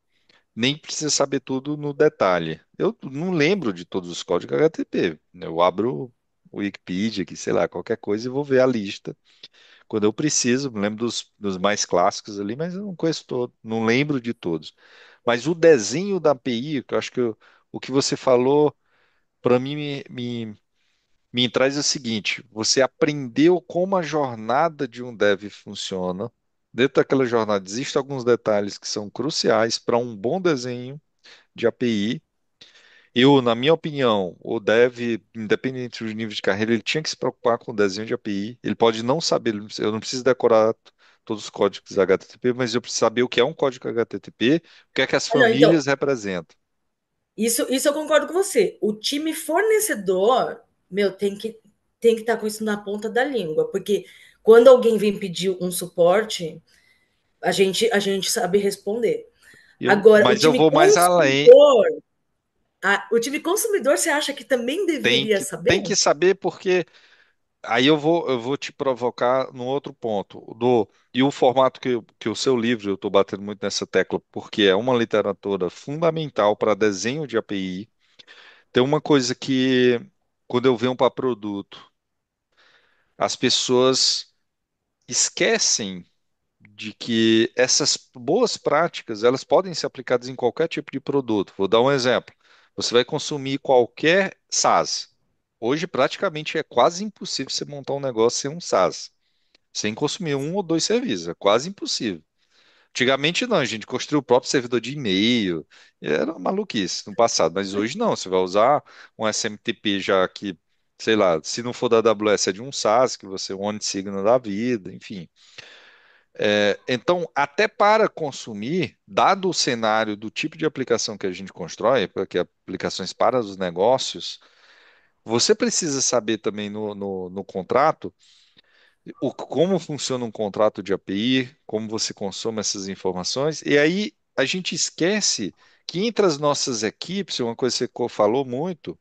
[SPEAKER 1] nem precisa saber tudo no detalhe. Eu não lembro de todos os códigos HTTP. Né? Eu abro o Wikipedia, sei lá, qualquer coisa, e vou ver a lista. Quando eu preciso, me lembro dos, dos mais clássicos ali, mas eu não conheço todo, não lembro de todos. Mas o desenho da API, que eu acho que eu, o que você falou, para mim, me, me me traz o seguinte: você aprendeu como a jornada de um dev funciona. Dentro daquela jornada, existem alguns detalhes que são cruciais para um bom desenho de API. Eu, na minha opinião, o dev, independente do nível de carreira, ele tinha que se preocupar com o desenho de API. Ele pode não saber, eu não preciso decorar todos os códigos HTTP, mas eu preciso saber o que é um código HTTP, o que é que as então famílias então, representam.
[SPEAKER 2] Isso, isso eu concordo com você. O time fornecedor meu, tem que tem que estar tá com isso na ponta da língua, porque quando alguém vem pedir um suporte, a gente a gente sabe responder.
[SPEAKER 1] Eu, Agora, mas eu vou mais além.
[SPEAKER 2] A, o time consumidor, você acha que também deveria tem que, saber? Tem que
[SPEAKER 1] saber porque aí eu vou, eu vou te provocar num outro ponto. Do, e o formato que, que o seu livro, eu estou batendo muito nessa tecla, porque é uma literatura fundamental para desenho de API. Tem uma coisa que quando eu venho para produto, as pessoas esquecem de que essas boas práticas elas podem ser aplicadas em qualquer tipo de produto. Vou dar um exemplo. Você vai consumir qualquer SaaS. Hoje praticamente é quase impossível você montar um negócio sem um SaaS, sem consumir um ou dois serviços, é quase impossível. Antigamente não, a gente construiu o próprio servidor de e-mail, era uma maluquice no passado, mas hoje não, você vai usar um SMTP já que, sei lá, se não for da AWS é de um SaaS, que você é um OnSignal da vida, enfim. É, então, até para consumir, dado o cenário do tipo de aplicação que a gente constrói, porque aplicações para os negócios, você precisa saber também no, no, no contrato o, como funciona um contrato de API, como você consome essas informações, e aí a gente esquece que entre as nossas equipes, uma coisa que você falou muito,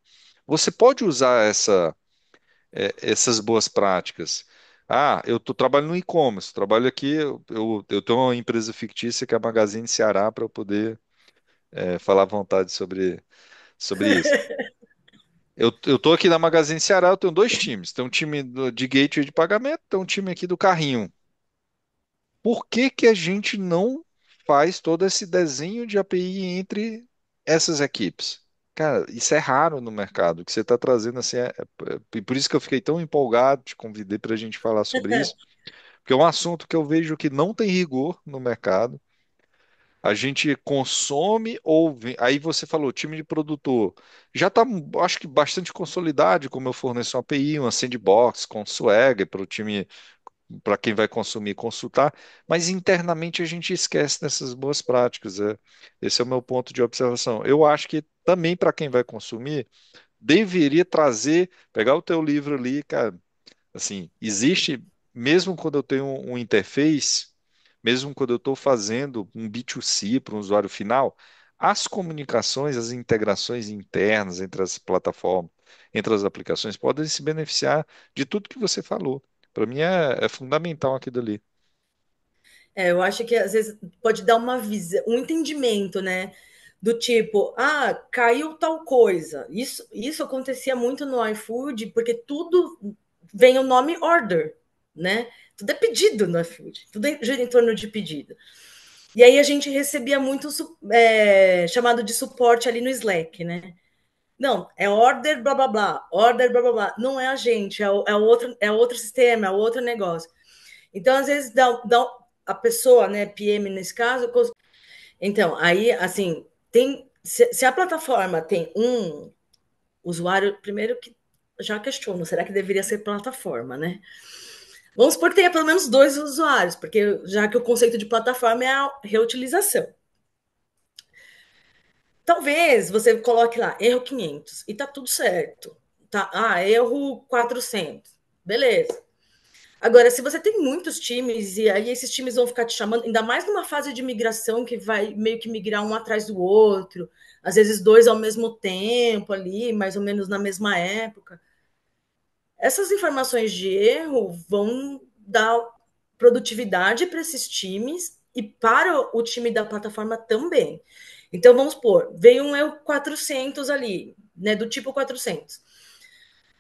[SPEAKER 1] você pode usar essa, é, essas boas práticas. Ah, eu tô, trabalho no e-commerce, trabalho aqui, eu, eu, tenho uma empresa fictícia que é a Magazine Ceará para eu poder é, falar à vontade sobre, sobre isso. Eu, eu tô aqui na Magazine Ceará, eu tenho dois times. Tem um time do, de gateway de pagamento, tem um time aqui do carrinho. Por que que a gente não faz todo esse desenho de API entre essas equipes? Cara, isso é raro no mercado, que você está trazendo assim, é, é, é, por isso que eu fiquei tão empolgado, te convidei para a gente falar sobre é. isso, porque é um assunto que eu vejo que não tem rigor no mercado, a gente consome ou aí você falou time de produtor já está acho que bastante consolidado como eu forneço uma API, uma sandbox com Swagger para o time para quem vai consumir consultar, mas internamente a gente esquece dessas boas práticas. É. Esse é o meu ponto de observação. Eu acho que também para quem vai consumir deveria trazer, pegar o teu livro ali, cara. Assim, existe mesmo quando eu tenho um interface mesmo quando eu estou fazendo um B2C para um usuário final, as comunicações, as integrações internas entre as plataformas, entre as aplicações, podem se beneficiar de tudo que você falou. Para mim é, é, fundamental aquilo ali.
[SPEAKER 2] É, eu acho que às vezes pode dar uma visão, um entendimento, né? Do tipo, ah, caiu tal coisa. Isso, isso acontecia muito no iFood, porque tudo vem o nome order, né? Tudo é pedido no Field, tudo gira em torno de pedido. E aí a gente recebia muito é, chamado de suporte ali no Slack, né? Não, é order blá blá blá, order blá blá blá. Não é a gente, é, o, é, outro, é outro sistema, é outro negócio. Então, às vezes, dá, dá a pessoa, né, PM nesse caso. Então, aí, assim, tem. Se, se a plataforma tem um usuário, primeiro que já questiono, será que deveria ser plataforma, né? Vamos supor que tenha pelo menos dois usuários, porque já que o conceito de plataforma é a reutilização. Talvez você coloque lá erro 500 e tá tudo certo. Tá, ah, erro 400. Beleza. Agora, se você tem muitos times e aí esses times vão ficar te chamando, ainda mais numa fase de migração que vai meio que migrar um atrás do outro, às vezes dois ao mesmo tempo ali, mais ou menos na mesma época essas informações de erro vão dar produtividade para esses times e para o time da plataforma também. Então, vamos supor, veio um erro 400 ali, né, do tipo 400.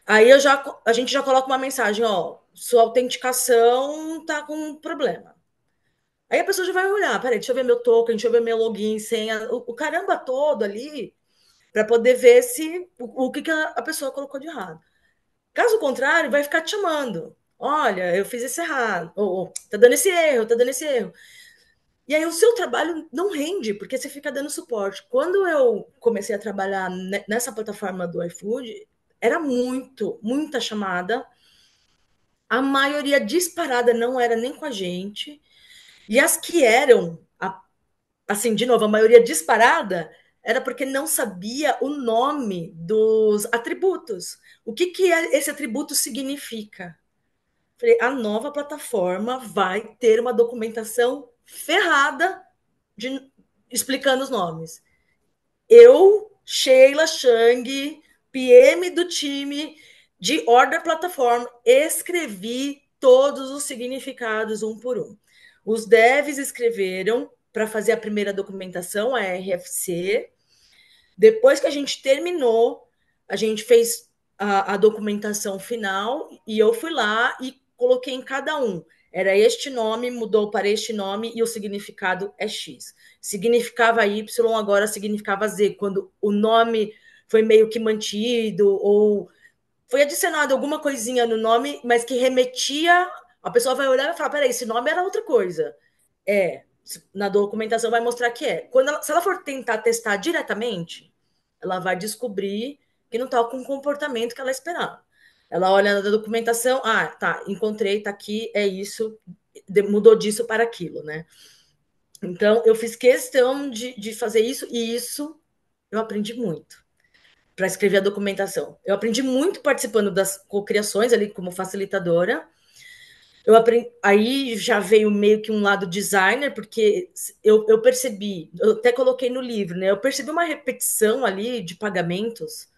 [SPEAKER 2] Aí eu já, a gente já coloca uma mensagem, ó, sua autenticação tá com um problema. Aí a pessoa já vai olhar, peraí, deixa eu ver meu token, deixa eu ver meu login, senha, o, o caramba todo ali, para poder ver se o, o que, que a, a pessoa colocou de errado. Caso contrário, vai ficar te chamando. Olha, eu fiz esse errado, ou, ou tá dando esse erro, tá dando esse erro. E aí o seu trabalho não rende, porque você fica dando suporte. Quando eu comecei a trabalhar nessa plataforma do iFood, era muito, muita chamada. A maioria disparada não era nem com a gente. E as que eram, assim, de novo, a maioria disparada era porque não sabia o nome dos atributos. O que, que é esse atributo significa? Falei, a nova plataforma vai ter uma documentação ferrada de, explicando os nomes. Eu, Sheila Chang, PM do time de Order Platform, escrevi todos os significados um por um. Os devs escreveram para fazer a primeira documentação, a RFC, depois que a gente terminou, a gente fez a, a documentação final e eu fui lá e coloquei em cada um. Era este nome, mudou para este nome e o significado é X. Significava Y, agora significava Z. Quando o nome foi meio que mantido ou foi adicionado alguma coisinha no nome, mas que remetia. A pessoa vai olhar e falar: peraí, esse nome era outra coisa. É, na documentação vai mostrar que é. Quando ela, se ela for tentar testar diretamente, ela vai descobrir que não está com o comportamento que ela esperava. Ela olha na documentação, ah, tá, encontrei, tá aqui, é isso, mudou disso para aquilo, né? Então, eu fiz questão de, de fazer isso, e isso eu aprendi muito para escrever a documentação. Eu aprendi muito participando das cocriações ali como facilitadora, eu aprendi, aí já veio meio que um lado designer, porque eu, eu percebi, eu até coloquei no livro, né? Eu percebi uma repetição ali de pagamentos,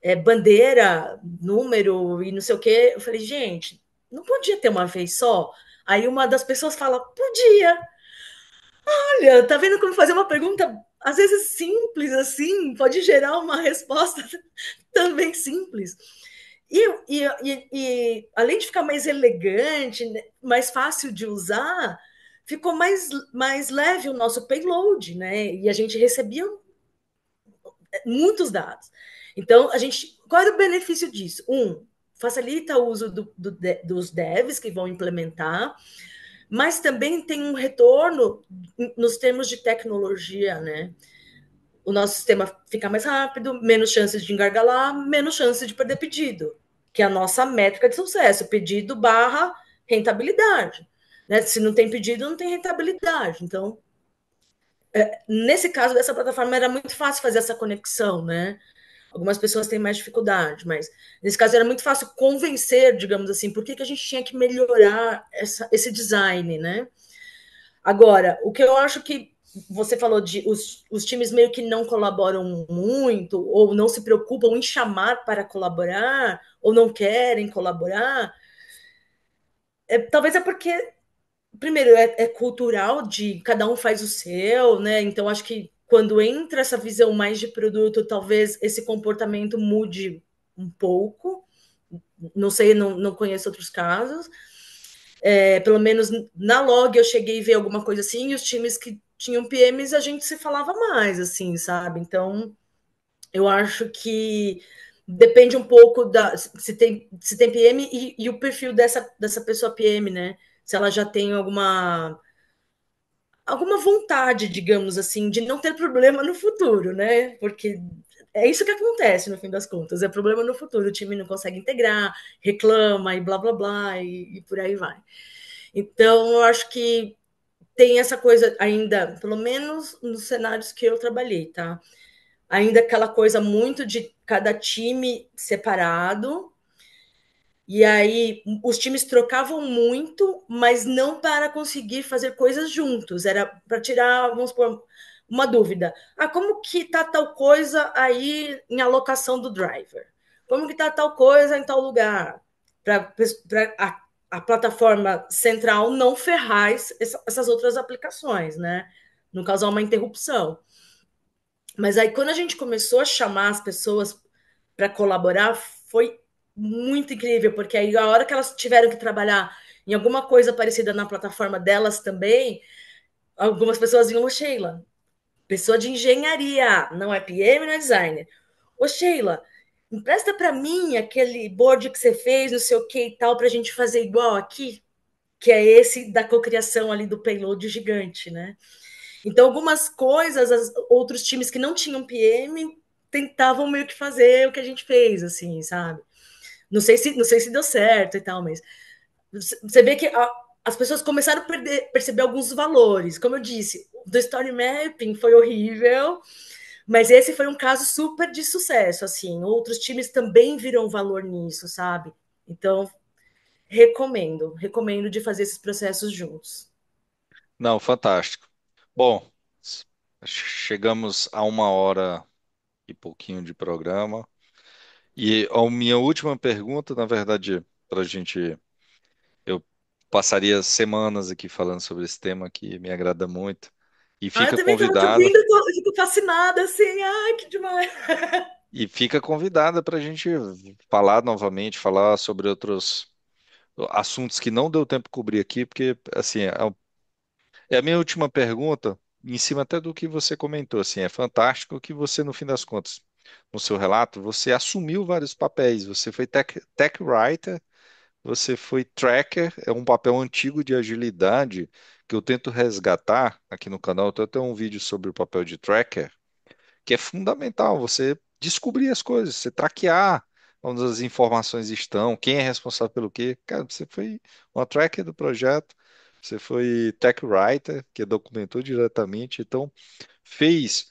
[SPEAKER 2] é, bandeira, número e não sei o quê. Eu falei, gente, não podia ter uma vez só? Aí uma das pessoas fala, podia. Olha, tá vendo como fazer uma pergunta às vezes simples assim pode gerar uma resposta também simples. E, e, e, e além de ficar mais elegante, né, mais fácil de usar, ficou mais, mais leve o nosso payload, né? E a gente recebia é, muitos dados. Então, a gente. Qual é o benefício disso? Um, facilita o uso do, do, dos devs que vão implementar, mas também tem um retorno nos termos de tecnologia, né? o nosso sistema fica mais rápido, menos chances de engargalar, menos chances de perder pedido, que é a nossa métrica de sucesso, pedido barra rentabilidade. Né? Se não tem pedido, não tem rentabilidade. Então, é, nesse caso dessa plataforma, era muito fácil fazer essa conexão, né? Algumas pessoas têm mais dificuldade, mas nesse caso era muito fácil convencer, digamos assim, por que, que a gente tinha que melhorar essa, esse design, né? Agora, o que eu acho que você falou de os, os times meio que não colaboram muito, ou não se preocupam em chamar para colaborar, ou não querem colaborar. É, talvez é porque, primeiro, é, é cultural de cada um faz o seu, né? Então acho que quando entra essa visão mais de produto, talvez esse comportamento mude um pouco. Não sei, não, não conheço outros casos. É, pelo menos na log eu cheguei a ver alguma coisa assim, e os times que tinham PMs, a gente se falava mais, assim, sabe? Então, eu acho que depende um pouco da se tem, se tem PM e, e o perfil dessa, dessa pessoa PM, né? Se ela já tem alguma alguma vontade, digamos assim, de não ter problema no futuro, né? Porque é isso que acontece no fim das contas, é problema no futuro, o time não consegue integrar, reclama e blá blá blá e, e por aí vai. Então, eu acho que tem essa coisa ainda, pelo menos nos cenários que eu trabalhei, tá? Ainda aquela coisa muito de cada time separado. E aí os times trocavam muito, mas não para conseguir fazer coisas juntos. Era para tirar, vamos supor, uma dúvida. Ah, como que tá tal coisa aí em alocação do driver? Como que tá tal coisa em tal lugar? Para a plataforma central não ferrar essas outras aplicações, né? Não causar uma interrupção. Mas aí, quando a gente começou a chamar as pessoas para colaborar, foi muito incrível, porque aí, a hora que elas tiveram que trabalhar em alguma coisa parecida na plataforma delas também, algumas pessoas vinham, Sheila, pessoa de engenharia, não é PM, não é designer. Ô Sheila, empresta para mim aquele board que você fez, não sei o que e tal, para a gente fazer igual aqui, que é esse da cocriação ali do payload gigante, né? Então, algumas coisas, as, outros times que não tinham PM tentavam meio que fazer o que a gente fez, assim, sabe? Não sei se, não sei se deu certo e tal, mas você vê que a, as pessoas começaram a perder, perceber alguns valores. Como eu disse, do story mapping foi horrível mas esse foi um caso super de sucesso, assim. Outros times também viram valor nisso, sabe? Então, recomendo, recomendo de fazer esses processos juntos.
[SPEAKER 1] Não, fantástico. Bom, chegamos a uma hora e pouquinho de programa. E a minha última pergunta, na verdade, para a gente. Eu passaria semanas aqui falando sobre esse tema que me agrada muito. E fica ah, convidado. Eu, tô,
[SPEAKER 2] tô tipo, fascinada, assim, ai, que demais.
[SPEAKER 1] E fica convidada para a gente falar novamente, falar sobre outros assuntos que não deu tempo de cobrir aqui, porque, assim, é, é a minha última pergunta, em cima até do que você comentou, assim, é fantástico que você, no fim das contas, no seu relato, você assumiu vários papéis, você foi tech, tech writer, você foi tracker, é um papel antigo de agilidade que eu tento resgatar aqui no canal. Tem até um vídeo sobre o papel de tracker, que é fundamental você descobrir as coisas, você traquear onde as informações estão, quem é responsável pelo quê. Cara, você foi uma tracker do projeto, você foi tech writer, que documentou diretamente, então fez,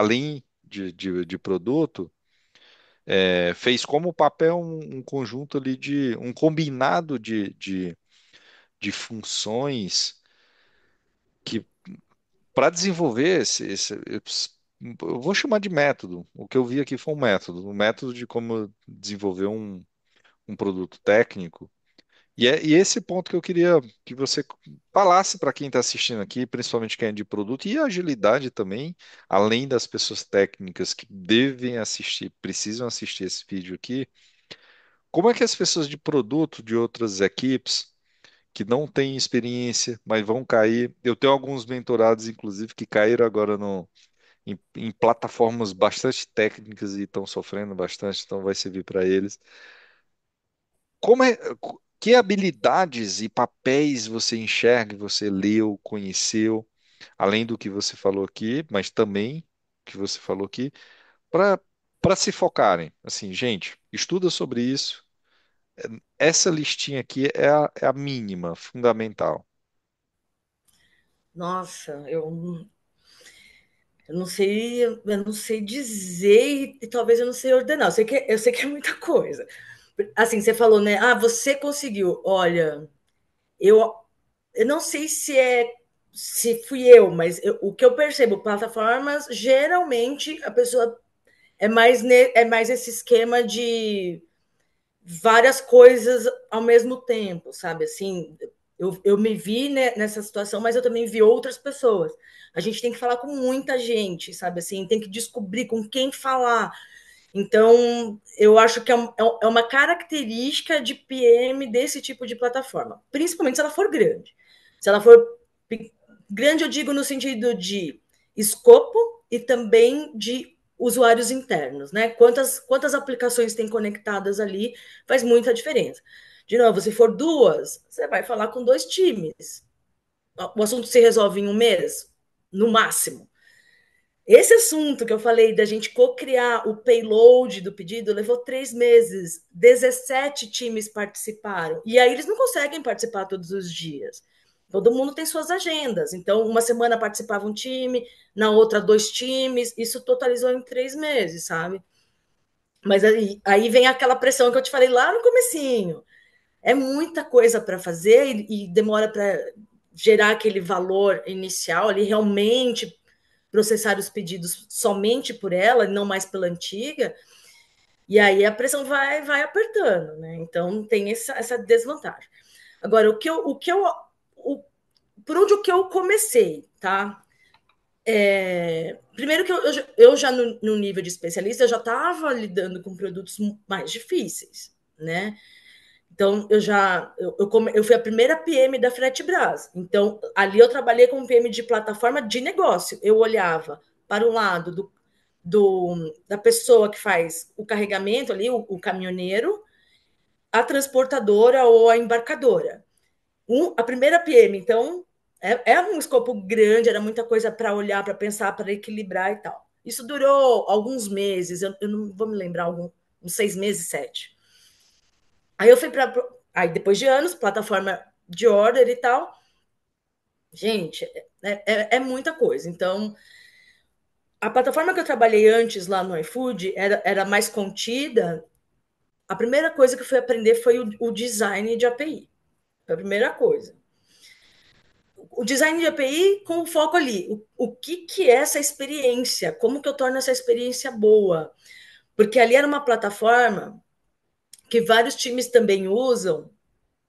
[SPEAKER 1] além de, de, de produto, é, fez como papel um, um, conjunto ali de um combinado de, de, de funções que para desenvolver esse, esse, eu vou chamar de método. O que eu vi aqui foi um método, um método de como desenvolver um, um produto técnico e, é, e esse ponto que eu queria que você falasse para quem está assistindo aqui, principalmente quem é de produto, e agilidade também, além das pessoas técnicas que devem assistir, precisam assistir esse vídeo aqui, como é que as pessoas de produto de outras equipes que não têm experiência, mas vão cair. Eu tenho alguns mentorados, inclusive, que caíram agora no, em, em plataformas bastante técnicas e estão sofrendo bastante, então vai servir para eles. Como é, que habilidades e papéis você enxerga, você leu, conheceu, além do que você falou aqui, mas também que você falou aqui, para para se focarem, assim, gente, estuda sobre isso. Essa listinha aqui é a, é a mínima, fundamental.
[SPEAKER 2] Nossa, eu, eu não sei, eu não sei dizer e talvez eu não sei ordenar. Eu sei que, é, eu sei que é muita coisa, Assim, você falou, né? Ah, você conseguiu. Olha, eu, eu não sei se é se fui eu, mas eu, o que eu percebo, plataformas, geralmente a pessoa é mais, ne, é mais esse esquema de várias coisas ao mesmo tempo, sabe? Assim, eu, eu me vi né, nessa situação, mas eu também vi outras pessoas. A gente tem que falar com muita gente, sabe? Assim, tem que descobrir com quem falar, então, eu acho que é, é, é uma característica de PM desse tipo de plataforma, principalmente se ela for grande. Se ela for grande, eu digo no sentido de escopo e também de usuários internos, né? Quantas, quantas aplicações tem conectadas ali faz muita diferença. De novo, se for duas, você vai falar com dois times. O assunto se resolve em um mês, no máximo. Esse assunto que eu falei da gente co-criar o payload do pedido levou três meses. 17 times participaram. E aí eles não conseguem participar todos os dias. Todo mundo tem suas agendas. Então, uma semana participava um time, na outra, dois times. Isso totalizou em três meses, sabe? Mas aí, aí vem aquela pressão que eu te falei lá no comecinho. É muita coisa para fazer e, e demora para gerar aquele valor inicial ali, realmente processar os pedidos somente por ela, não mais pela antiga, e aí a pressão vai, vai apertando, né? Então tem essa, essa desvantagem. Agora, o que eu, o que eu o, por onde o que eu comecei, tá? É, primeiro que eu, eu, eu já no, no, nível de especialista eu já estava lidando com produtos mais difíceis, né? Então, eu já eu, eu, come, eu fui a primeira PM da FretBras. Então, ali eu trabalhei como PM de plataforma de negócio. Eu olhava para o lado do, do da pessoa que faz o carregamento ali, o, o caminhoneiro, a transportadora ou a embarcadora. Um, a primeira PM, então, é, é um escopo grande, era muita coisa para olhar, para pensar, para equilibrar e tal. Isso durou alguns meses, eu, eu não vou me lembrar, algum, uns seis meses, sete. Aí eu fui para. Aí depois de anos, plataforma de order e tal. Gente, é, é, é muita coisa. Então, a plataforma que eu trabalhei antes lá no iFood era, era mais contida. A primeira coisa que eu fui aprender foi o, o design de API. Foi a primeira coisa. O design de API com foco ali. O, o que, que é essa experiência? Como que eu torno essa experiência boa? Porque ali era uma plataforma que vários times também usam,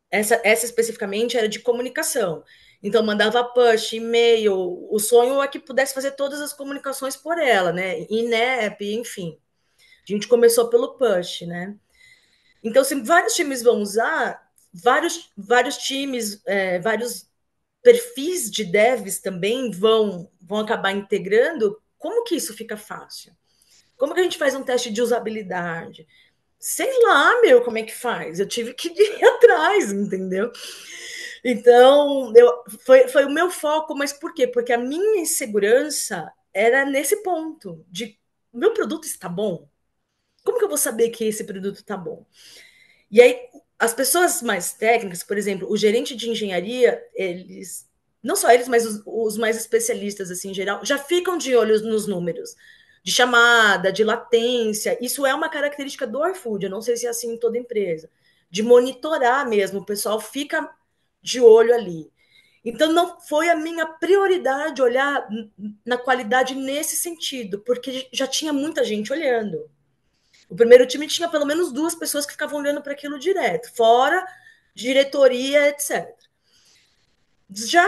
[SPEAKER 2] essa, essa especificamente era de comunicação. Então mandava push, e-mail. O sonho é que pudesse fazer todas as comunicações por ela, né? INEP, enfim. A gente começou pelo push, né? Então, se vários times vão usar, vários, vários times, é, vários perfis de devs também vão, vão acabar integrando, como que isso fica fácil? Como que a gente faz um teste de usabilidade? sei lá, meu, como é que faz? Eu tive que ir atrás, entendeu? Então, eu, foi, foi o meu foco, mas por quê? Porque a minha insegurança era nesse ponto de meu produto está bom? Como que eu vou saber que esse produto está bom? E aí, as pessoas mais técnicas, por exemplo, o gerente de engenharia, eles, não só eles, mas os, os mais especialistas, assim, em geral, já ficam de olhos nos números de chamada, de latência. Isso é uma característica do iFood, eu não sei se é assim em toda empresa. De monitorar mesmo, o pessoal fica de olho ali. Então, não foi a minha prioridade olhar na qualidade nesse sentido, porque já tinha muita gente olhando. O primeiro time tinha pelo menos duas pessoas que ficavam olhando para aquilo direto, fora diretoria, etc já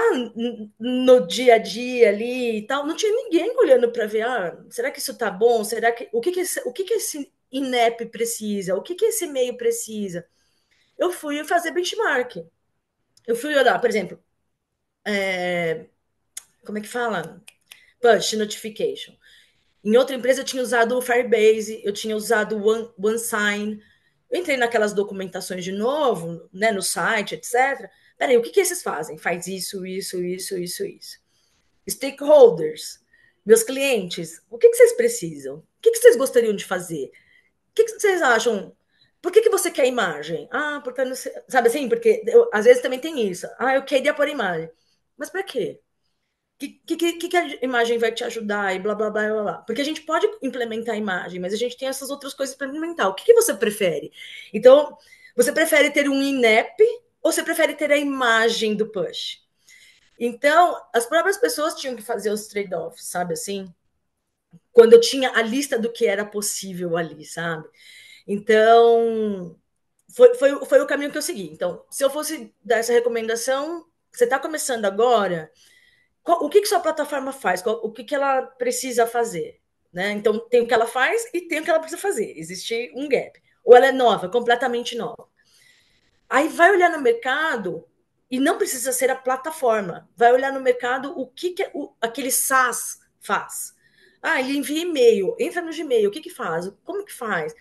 [SPEAKER 2] no dia a dia ali e tal, não tinha ninguém olhando para ver, ah, será que isso tá bom? Será que o que que esse, o que que esse INEP precisa? O que que esse meio precisa? Eu fui fazer benchmark. Eu fui olhar, por exemplo, é, como é que fala? Push notification. Em outra empresa eu tinha usado o Firebase, eu tinha usado o One, OneSign. Eu entrei naquelas documentações de novo, né, no site, etc peraí, o que, que esses fazem? Faz isso, isso, isso, isso, isso. Stakeholders, meus clientes, o que, que vocês precisam? O que, que vocês gostariam de fazer? O que, que vocês acham? Por que, que você quer imagem? Ah, porque não sei. Sabe assim? Porque eu, às vezes também tem isso. Ah, eu queria pôr imagem. Mas para quê? O que, que, que a imagem vai te ajudar? E blá, blá, blá, blá, blá. Porque a gente pode implementar a imagem, mas a gente tem essas outras coisas para implementar. O que, que você prefere? Então, você prefere ter um INEP ou você prefere ter a imagem do push? Então, as próprias pessoas tinham que fazer os trade-offs, sabe assim? Quando eu tinha a lista do que era possível ali, sabe? Então, foi, foi, foi o caminho que eu segui. Então, se eu fosse dar essa recomendação, você está começando agora, qual, o que, que sua plataforma faz? Qual, o que, que ela precisa fazer? Né? Então, tem o que ela faz e tem o que ela precisa fazer. Existe um gap. Ou ela é nova, completamente nova. Aí vai olhar no mercado e não precisa ser a plataforma. Vai olhar no mercado o que, que o, aquele SaaS faz. Ah, ele envia e-mail, entra no Gmail, o que, que faz? Como que faz? O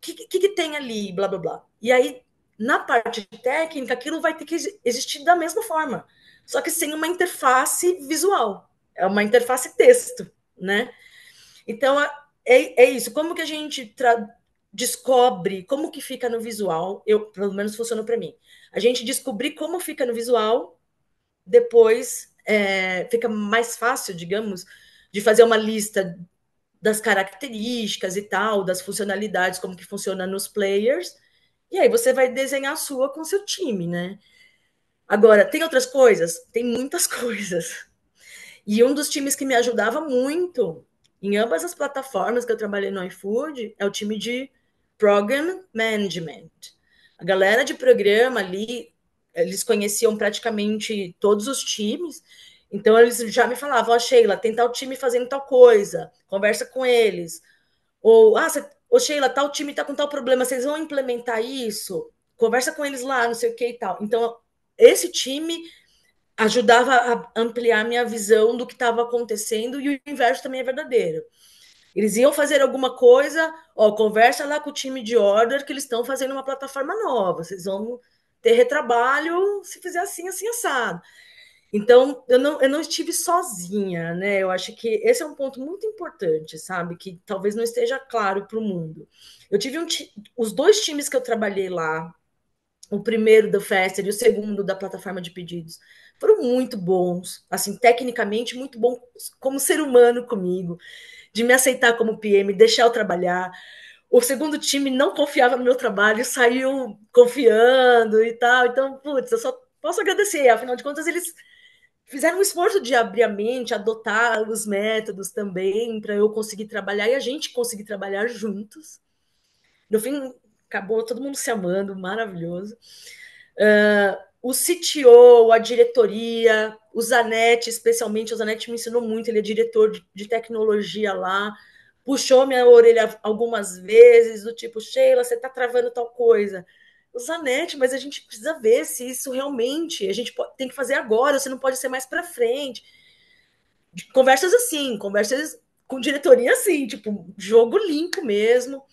[SPEAKER 2] que, que, que tem ali? Blá blá blá. E aí, na parte técnica, aquilo vai ter que existir da mesma forma, só que sem uma interface visual, é uma interface texto, né? Então, é, é isso. Como que a gente tra descobre como que fica no visual, eu pelo menos funcionou para mim. A gente descobrir como fica no visual, depois é, fica mais fácil, digamos, de fazer uma lista das características e tal, das funcionalidades, como que funciona nos players, e aí você vai desenhar a sua com seu time, né? Agora, tem outras coisas? Tem muitas coisas. E um dos times que me ajudava muito em ambas as plataformas que eu trabalhei no iFood é o time de Program Management. A galera de programa ali, eles conheciam praticamente todos os times, então eles já me falavam, ó, oh, Sheila, tem tal time fazendo tal coisa, conversa com eles. Ou, ah, você, oh, Sheila, tal time tá com tal problema, vocês vão implementar isso? Conversa com eles lá, não sei o que e tal. Então, esse time ajudava a ampliar minha visão do que estava acontecendo e o inverso também é verdadeiro. Eles iam fazer alguma coisa, ó, conversa lá com o time de order que eles estão fazendo uma plataforma nova. Vocês vão ter retrabalho se fizer assim, assim, assado. Então, eu não, eu não estive sozinha, né? Eu acho que esse é um ponto muito importante, sabe? Que talvez não esteja claro para o mundo. Eu tive um os dois times que eu trabalhei lá, o primeiro do Fester e o segundo da plataforma de pedidos, foram muito bons, assim, tecnicamente muito bons como ser humano comigo, de me aceitar como PM, deixar eu trabalhar. O segundo time não confiava no meu trabalho, saiu confiando e tal. Então, putz, eu só posso agradecer. Afinal de contas, eles fizeram um esforço de abrir a mente, adotar os métodos também, para eu conseguir trabalhar e a gente conseguir trabalhar juntos. No fim, acabou todo mundo se amando, maravilhoso. Uh, o CTO, a diretoria, o Zanetti, especialmente, o Zanetti me ensinou muito, ele é diretor de, tecnologia lá, puxou minha orelha algumas vezes, do tipo, Sheila, você está travando tal coisa. O Zanetti, mas a gente precisa ver se isso realmente, a gente tem que fazer agora, você não pode ser mais para frente. Conversas assim, conversas com diretoria assim, tipo, jogo limpo mesmo.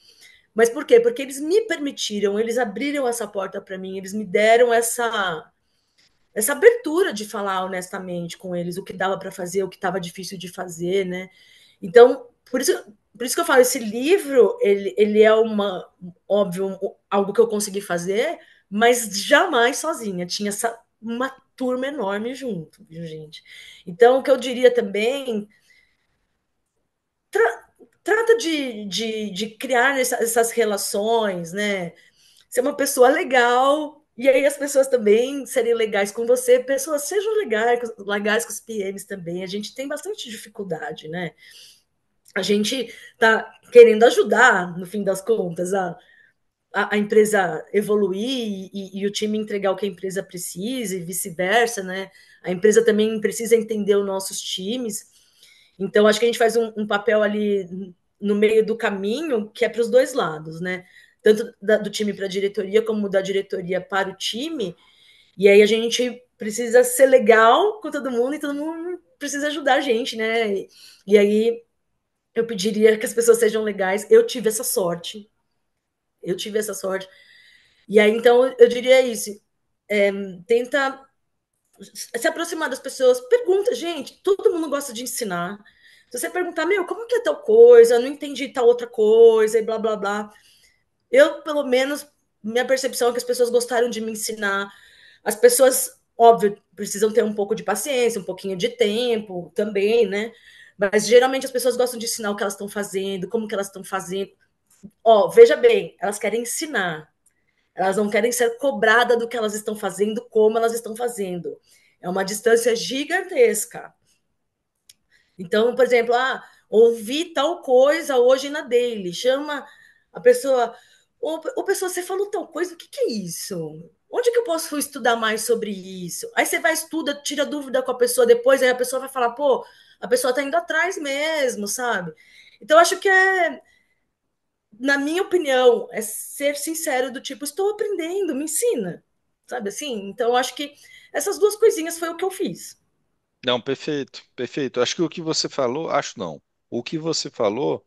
[SPEAKER 2] Mas por quê? Porque eles me permitiram, eles abriram essa porta para mim, eles me deram essa essa abertura de falar honestamente com eles o que dava para fazer, o que estava difícil de fazer, né? Então, por isso, por isso que eu falo, esse livro, ele, ele é uma, óbvio, algo que eu consegui fazer, mas jamais sozinha. Tinha essa, uma turma enorme junto, viu, gente? Então, o que eu diria também trata de, de, de criar essa, essas relações, né? Ser uma pessoa legal, e aí as pessoas também serem legais com você. Pessoas, sejam legais, legais com os PMs também. A gente tem bastante dificuldade, né? A gente está querendo ajudar, no fim das contas, a, a, a empresa evoluir e, e o time entregar o que a empresa precisa e vice-versa, né? A empresa também precisa entender os nossos times. Então, acho que a gente faz um, um papel ali no meio do caminho que é para os dois lados, né? Tanto da, do time para a diretoria, como da diretoria para o time. E aí a gente precisa ser legal com todo mundo e todo mundo precisa ajudar a gente, né? E, e aí eu pediria que as pessoas sejam legais. Eu tive essa sorte. Eu tive essa sorte. E aí, então, eu diria isso. É, tenta se aproximar das pessoas, pergunta, gente, todo mundo gosta de ensinar. Se você perguntar, meu, como que é tal coisa? Eu não entendi tal outra coisa e blá blá blá. Eu, pelo menos, minha percepção é que as pessoas gostaram de me ensinar. As pessoas, óbvio, precisam ter um pouco de paciência, um pouquinho de tempo também, né? Mas geralmente as pessoas gostam de ensinar o que elas estão fazendo, como que elas estão fazendo. Ó, veja bem, elas querem ensinar. Elas não querem ser cobradas do que elas estão fazendo, como elas estão fazendo. É uma distância gigantesca. Então, por exemplo, ah, ouvi tal coisa hoje na Daily, chama a pessoa. Ô, ô pessoa, você falou tal coisa, o que, que é isso? Onde que eu posso estudar mais sobre isso? Aí você vai, estuda, tira dúvida com a pessoa depois, aí a pessoa vai falar, pô, a pessoa tá indo atrás mesmo, sabe? Então, acho que é na minha opinião, é ser sincero do tipo, estou aprendendo, me ensina. Sabe assim? Então, acho que essas duas coisinhas foi o que eu fiz.
[SPEAKER 1] Não, perfeito, perfeito. Acho que o que você falou, acho não. O que você falou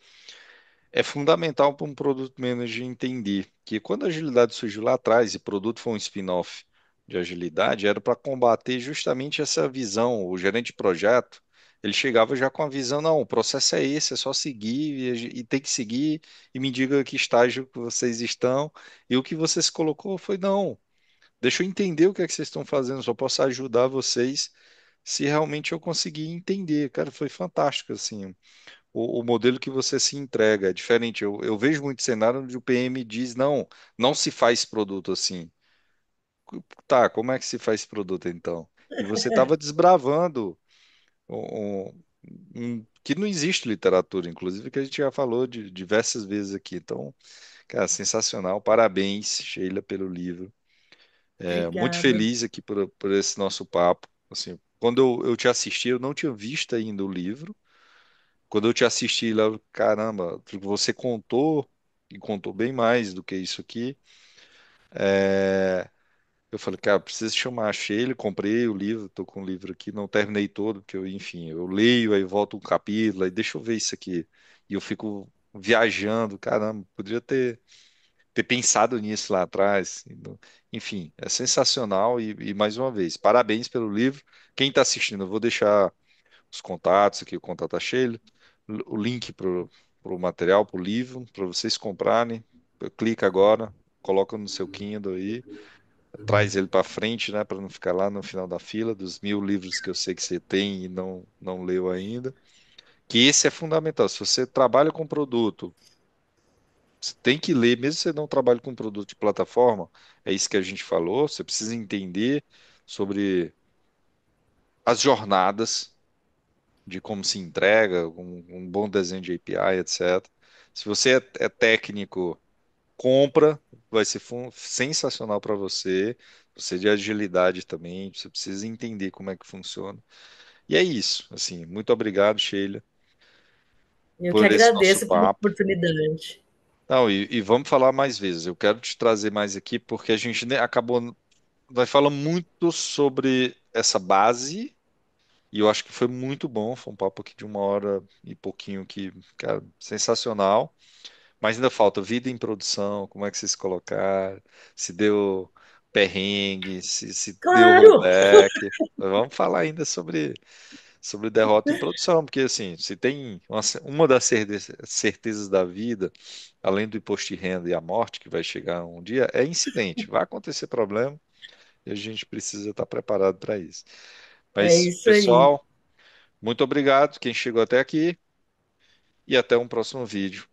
[SPEAKER 1] é fundamental para um produto manager entender que quando a agilidade surgiu lá atrás e produto foi um spin-off de agilidade, era para combater justamente essa visão, o gerente de projeto ele chegava já com a visão, não, o processo é esse, é só seguir e, e tem que seguir e me diga que estágio que vocês estão. E o que você se colocou foi, não, deixa eu entender o que é que vocês estão fazendo, só posso ajudar vocês se realmente eu conseguir entender. Cara, foi fantástico, assim, o, o modelo que você se entrega. É diferente, eu, eu vejo muito cenário onde o PM diz, não, não se faz produto assim. Tá, como é que se faz produto então? E você estava desbravando um, um, que não existe literatura, inclusive, que a gente já falou de, diversas vezes aqui. Então, cara, sensacional. Parabéns, Sheila, pelo livro. É, muito feliz aqui por, por esse nosso papo. Assim, quando eu, eu te assisti, eu não tinha visto ainda o livro. Quando eu te assisti lá, caramba, você contou e contou bem mais do que isso aqui. É, eu falei, cara, preciso chamar. Achei ele, comprei o livro, estou com o livro aqui, não terminei todo, porque eu, enfim, eu leio, aí volto um capítulo, aí deixa eu ver isso aqui. E eu fico viajando, caramba, poderia ter, ter pensado nisso lá atrás. Enfim, é sensacional e, e mais uma vez, parabéns pelo livro. Quem está assistindo, eu vou deixar os contatos aqui, o contato da Sheila, o link para o material, para o livro, para vocês comprarem. Clica agora, coloca no seu Kindle aí traz ele para frente, né, para não ficar lá no final da fila dos mil livros que eu sei que você tem e não não leu ainda. Que esse é fundamental. Se você trabalha com produto, você tem que ler, mesmo se você não trabalha com produto de plataforma, é isso que a gente falou. Você precisa entender sobre as jornadas de como se entrega, um, um bom desenho de API, etc. Se você é, é técnico, compra, vai ser sensacional para você. Você de agilidade também, você precisa entender como é que funciona. E é isso, assim, muito obrigado, Sheila.
[SPEAKER 2] Eu que agradeço pela oportunidade.
[SPEAKER 1] Não, e, e, vamos falar mais vezes. Eu quero te trazer mais aqui, porque a gente acabou. Vai falar muito sobre essa base, e eu acho que foi muito bom. Foi um papo aqui de uma hora e pouquinho que, cara, sensacional. Mas ainda falta vida em produção, como é que vocês colocaram, se deu perrengue, se, se claro. deu moleque. Vamos falar ainda sobre, sobre derrota em produção, porque assim, se tem uma, uma das certezas da vida, além do imposto de renda e a morte que vai chegar um dia, é incidente, vai acontecer problema e a gente precisa estar preparado para isso. É Mas, é isso pessoal, aí. muito obrigado quem chegou até aqui e até um próximo vídeo.